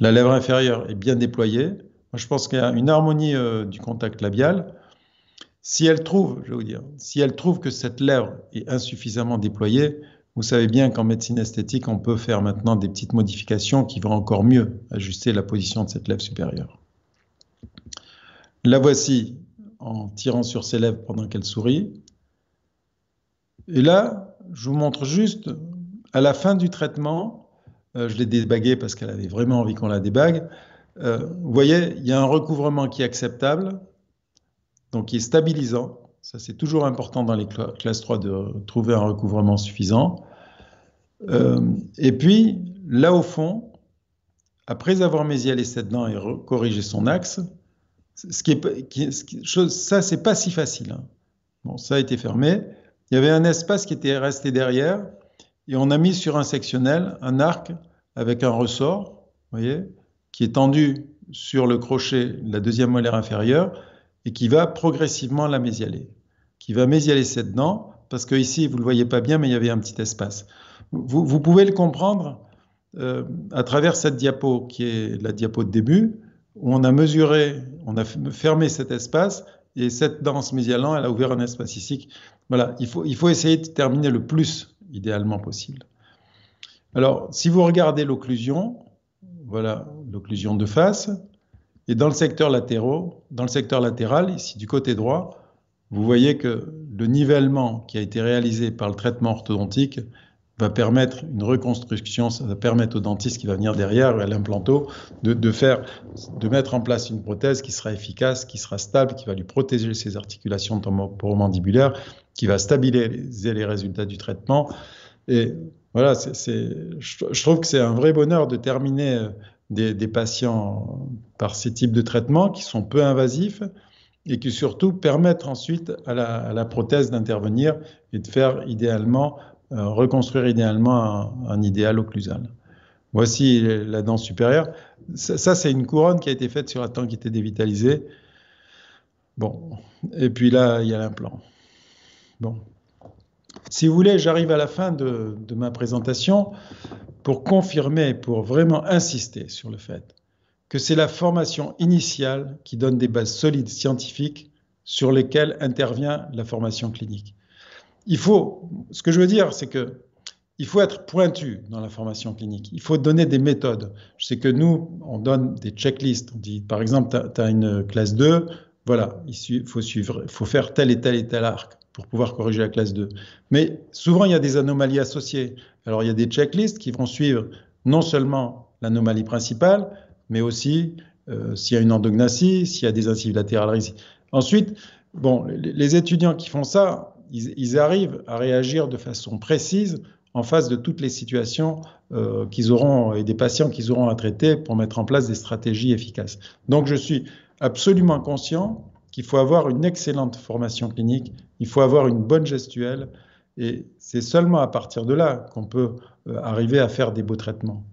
La lèvre inférieure est bien déployée. Moi, je pense qu'il y a une harmonie euh, du contact labial. Si elle trouve, je vais vous dire, si elle trouve que cette lèvre est insuffisamment déployée, vous savez bien qu'en médecine esthétique, on peut faire maintenant des petites modifications qui vont encore mieux ajuster la position de cette lèvre supérieure. La voici en tirant sur ses lèvres pendant qu'elle sourit. Et là, je vous montre juste à la fin du traitement, euh, je l'ai débagué parce qu'elle avait vraiment envie qu'on la débague. Euh, vous voyez, il y a un recouvrement qui est acceptable, donc qui est stabilisant. Ça, c'est toujours important dans les classes 3 de trouver un recouvrement suffisant. Euh, et puis, là au fond, après avoir mis les 7 dents et corrigé son axe, ce qui est, ce qui, chose, ça, c'est pas si facile. Hein. Bon, ça a été fermé. Il y avait un espace qui était resté derrière et on a mis sur un sectionnel un arc avec un ressort, voyez, qui est tendu sur le crochet de la deuxième molaire inférieure et qui va progressivement la mésialer, qui va mésialer cette dent, parce que ici, vous ne le voyez pas bien, mais il y avait un petit espace. Vous, pouvez le comprendre euh, à travers cette diapo, qui est la diapo de début, où on a mesuré, on a fermé cet espace, et cette dent danse mésialant, elle a ouvert un espace ici. Voilà, il faut, il faut essayer de terminer le plus idéalement possible. Alors, si vous regardez l'occlusion, voilà l'occlusion de face, et dans le secteur latéral, dans le secteur latéral, ici du côté droit, vous voyez que le nivellement qui a été réalisé par le traitement orthodontique va permettre une reconstruction, ça va permettre au dentiste qui va venir derrière, à l'implanto, de, faire, de mettre en place une prothèse qui sera efficace, qui sera stable, qui va lui protéger ses articulations temporomandibulaires, qui va stabiliser les résultats du traitement. Et voilà, je, trouve que c'est un vrai bonheur de terminer euh, des, patients par ces types de traitements qui sont peu invasifs et qui surtout permettent ensuite à la prothèse d'intervenir et de faire idéalement euh, reconstruire idéalement un, idéal occlusal. Voici la danse supérieure. Ça, c'est une couronne qui a été faite sur un temps qui était dévitalisé. Bon, et puis là, il y a l'implant. Bon. Si vous voulez, j'arrive à la fin de, ma présentation pour confirmer, pour vraiment insister sur le fait que c'est la formation initiale qui donne des bases solides scientifiques sur lesquelles intervient la formation clinique il faut, ce que je veux dire, c'est que il faut être pointu dans la formation clinique. Il faut donner des méthodes. Je sais que nous, on donne des checklists. On dit, par exemple, tu as, une classe 2, voilà, il faut suivre, faut faire tel et tel et tel arc pour pouvoir corriger la classe 2. Mais souvent, il y a des anomalies associées. Alors, il y a des checklists qui vont suivre non seulement l'anomalie principale, mais aussi euh, s'il y a une endognatie, s'il y a des incisives latérales. Ensuite, bon, les étudiants qui font ça, ils, arrivent à réagir de façon précise en face de toutes les situations euh, qu'ils auront et des patients qu'ils auront à traiter pour mettre en place des stratégies efficaces. Donc je suis absolument conscient qu'il faut avoir une excellente formation clinique, il faut avoir une bonne gestuelle, et c'est seulement à partir de là qu'on peut euh, arriver à faire des beaux traitements.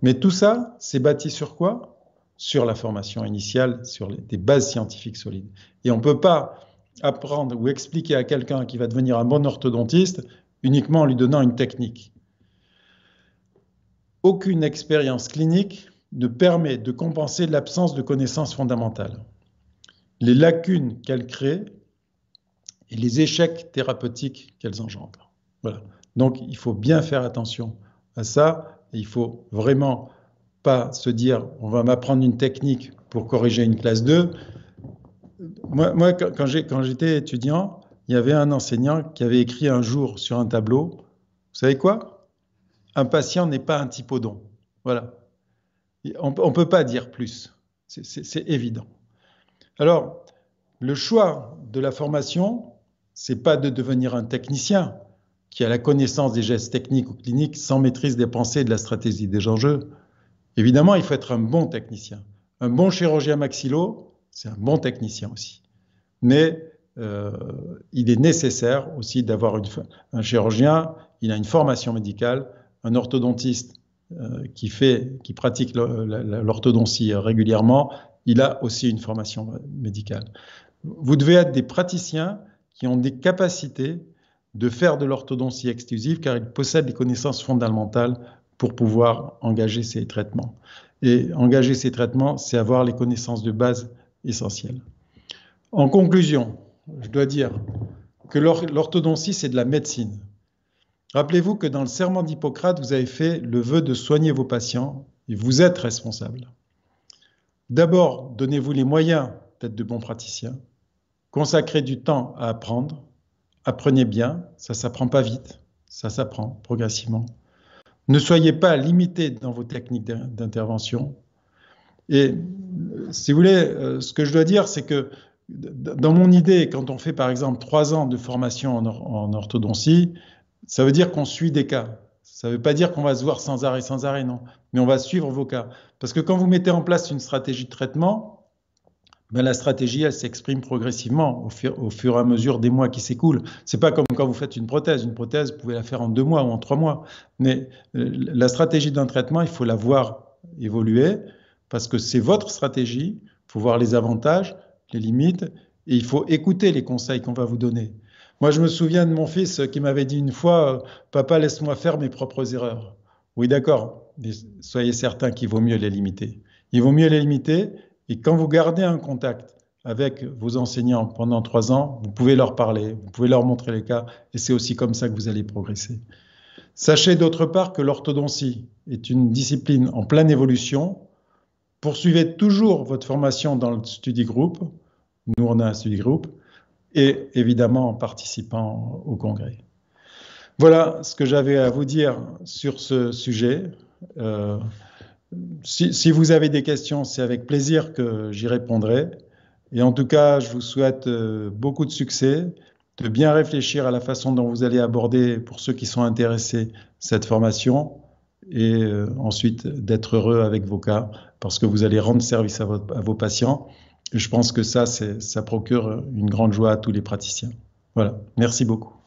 Mais tout ça, c'est bâti sur quoi Sur la formation initiale, sur des bases scientifiques solides. Et on ne peut pas apprendre ou expliquer à quelqu'un qui va devenir un bon orthodontiste uniquement en lui donnant une technique. Aucune expérience clinique ne permet de compenser l'absence de connaissances fondamentales. Les lacunes qu'elle crée et les échecs thérapeutiques qu'elles engendrent. Voilà. Donc il faut bien faire attention à ça. il faut vraiment pas se dire on va m'apprendre une technique pour corriger une classe 2 moi, quand j'étais étudiant, il y avait un enseignant qui avait écrit un jour sur un tableau, vous savez quoi Un patient n'est pas un typodon. Voilà. On ne peut pas dire plus. C'est évident. Alors, le choix de la formation, c'est pas de devenir un technicien qui a la connaissance des gestes techniques ou cliniques sans maîtrise des pensées et de la stratégie des enjeux. Évidemment, il faut être un bon technicien. Un bon chirurgien maxillo, c'est un bon technicien aussi. Mais euh, il est nécessaire aussi d'avoir un chirurgien, il a une formation médicale, un orthodontiste euh, qui, fait, qui pratique l'orthodontie régulièrement, il a aussi une formation médicale. Vous devez être des praticiens qui ont des capacités de faire de l'orthodontie exclusive car ils possèdent des connaissances fondamentales pour pouvoir engager ces traitements. Et engager ces traitements, c'est avoir les connaissances de base essentiel. En conclusion, je dois dire que l'orthodontie, c'est de la médecine. Rappelez-vous que dans le serment d'Hippocrate, vous avez fait le vœu de soigner vos patients et vous êtes responsable. D'abord, donnez-vous les moyens d'être de bons praticiens. Consacrez du temps à apprendre. Apprenez bien, ça s'apprend pas vite, ça s'apprend progressivement. Ne soyez pas limité dans vos techniques d'intervention. Et euh, si vous voulez, euh, ce que je dois dire, c'est que dans mon idée, quand on fait par exemple trois ans de formation en, orthodontie, ça veut dire qu'on suit des cas. Ça ne veut pas dire qu'on va se voir sans arrêt, sans arrêt, non. Mais on va suivre vos cas. Parce que quand vous mettez en place une stratégie de traitement, ben la stratégie, elle s'exprime progressivement au fur, et à mesure des mois qui s'écoulent. Ce n'est pas comme quand vous faites une prothèse. Une prothèse, vous pouvez la faire en deux mois ou en trois mois. Mais euh, la stratégie d'un traitement, il faut la voir évoluer parce que c'est votre stratégie, il faut voir les avantages, les limites, et il faut écouter les conseils qu'on va vous donner. Moi, je me souviens de mon fils qui m'avait dit une fois, Papa, laisse-moi faire mes propres erreurs. Oui, d'accord, mais soyez certain qu'il vaut mieux les limiter. Il vaut mieux les limiter, et quand vous gardez un contact avec vos enseignants pendant trois ans, vous pouvez leur parler, vous pouvez leur montrer les cas, et c'est aussi comme ça que vous allez progresser. Sachez d'autre part que l'orthodontie est une discipline en pleine évolution, Poursuivez toujours votre formation dans le study group. Nous, on a un study group. Et évidemment, en participant au congrès. Voilà ce que j'avais à vous dire sur ce sujet. Euh, si, si, vous avez des questions, c'est avec plaisir que j'y répondrai. Et en tout cas, je vous souhaite euh, beaucoup de succès, de bien réfléchir à la façon dont vous allez aborder, pour ceux qui sont intéressés, cette formation, et euh, ensuite d'être heureux avec vos cas, parce que vous allez rendre service à, vos patients. je pense que ça, ça procure une grande joie à tous les praticiens. Voilà, merci beaucoup.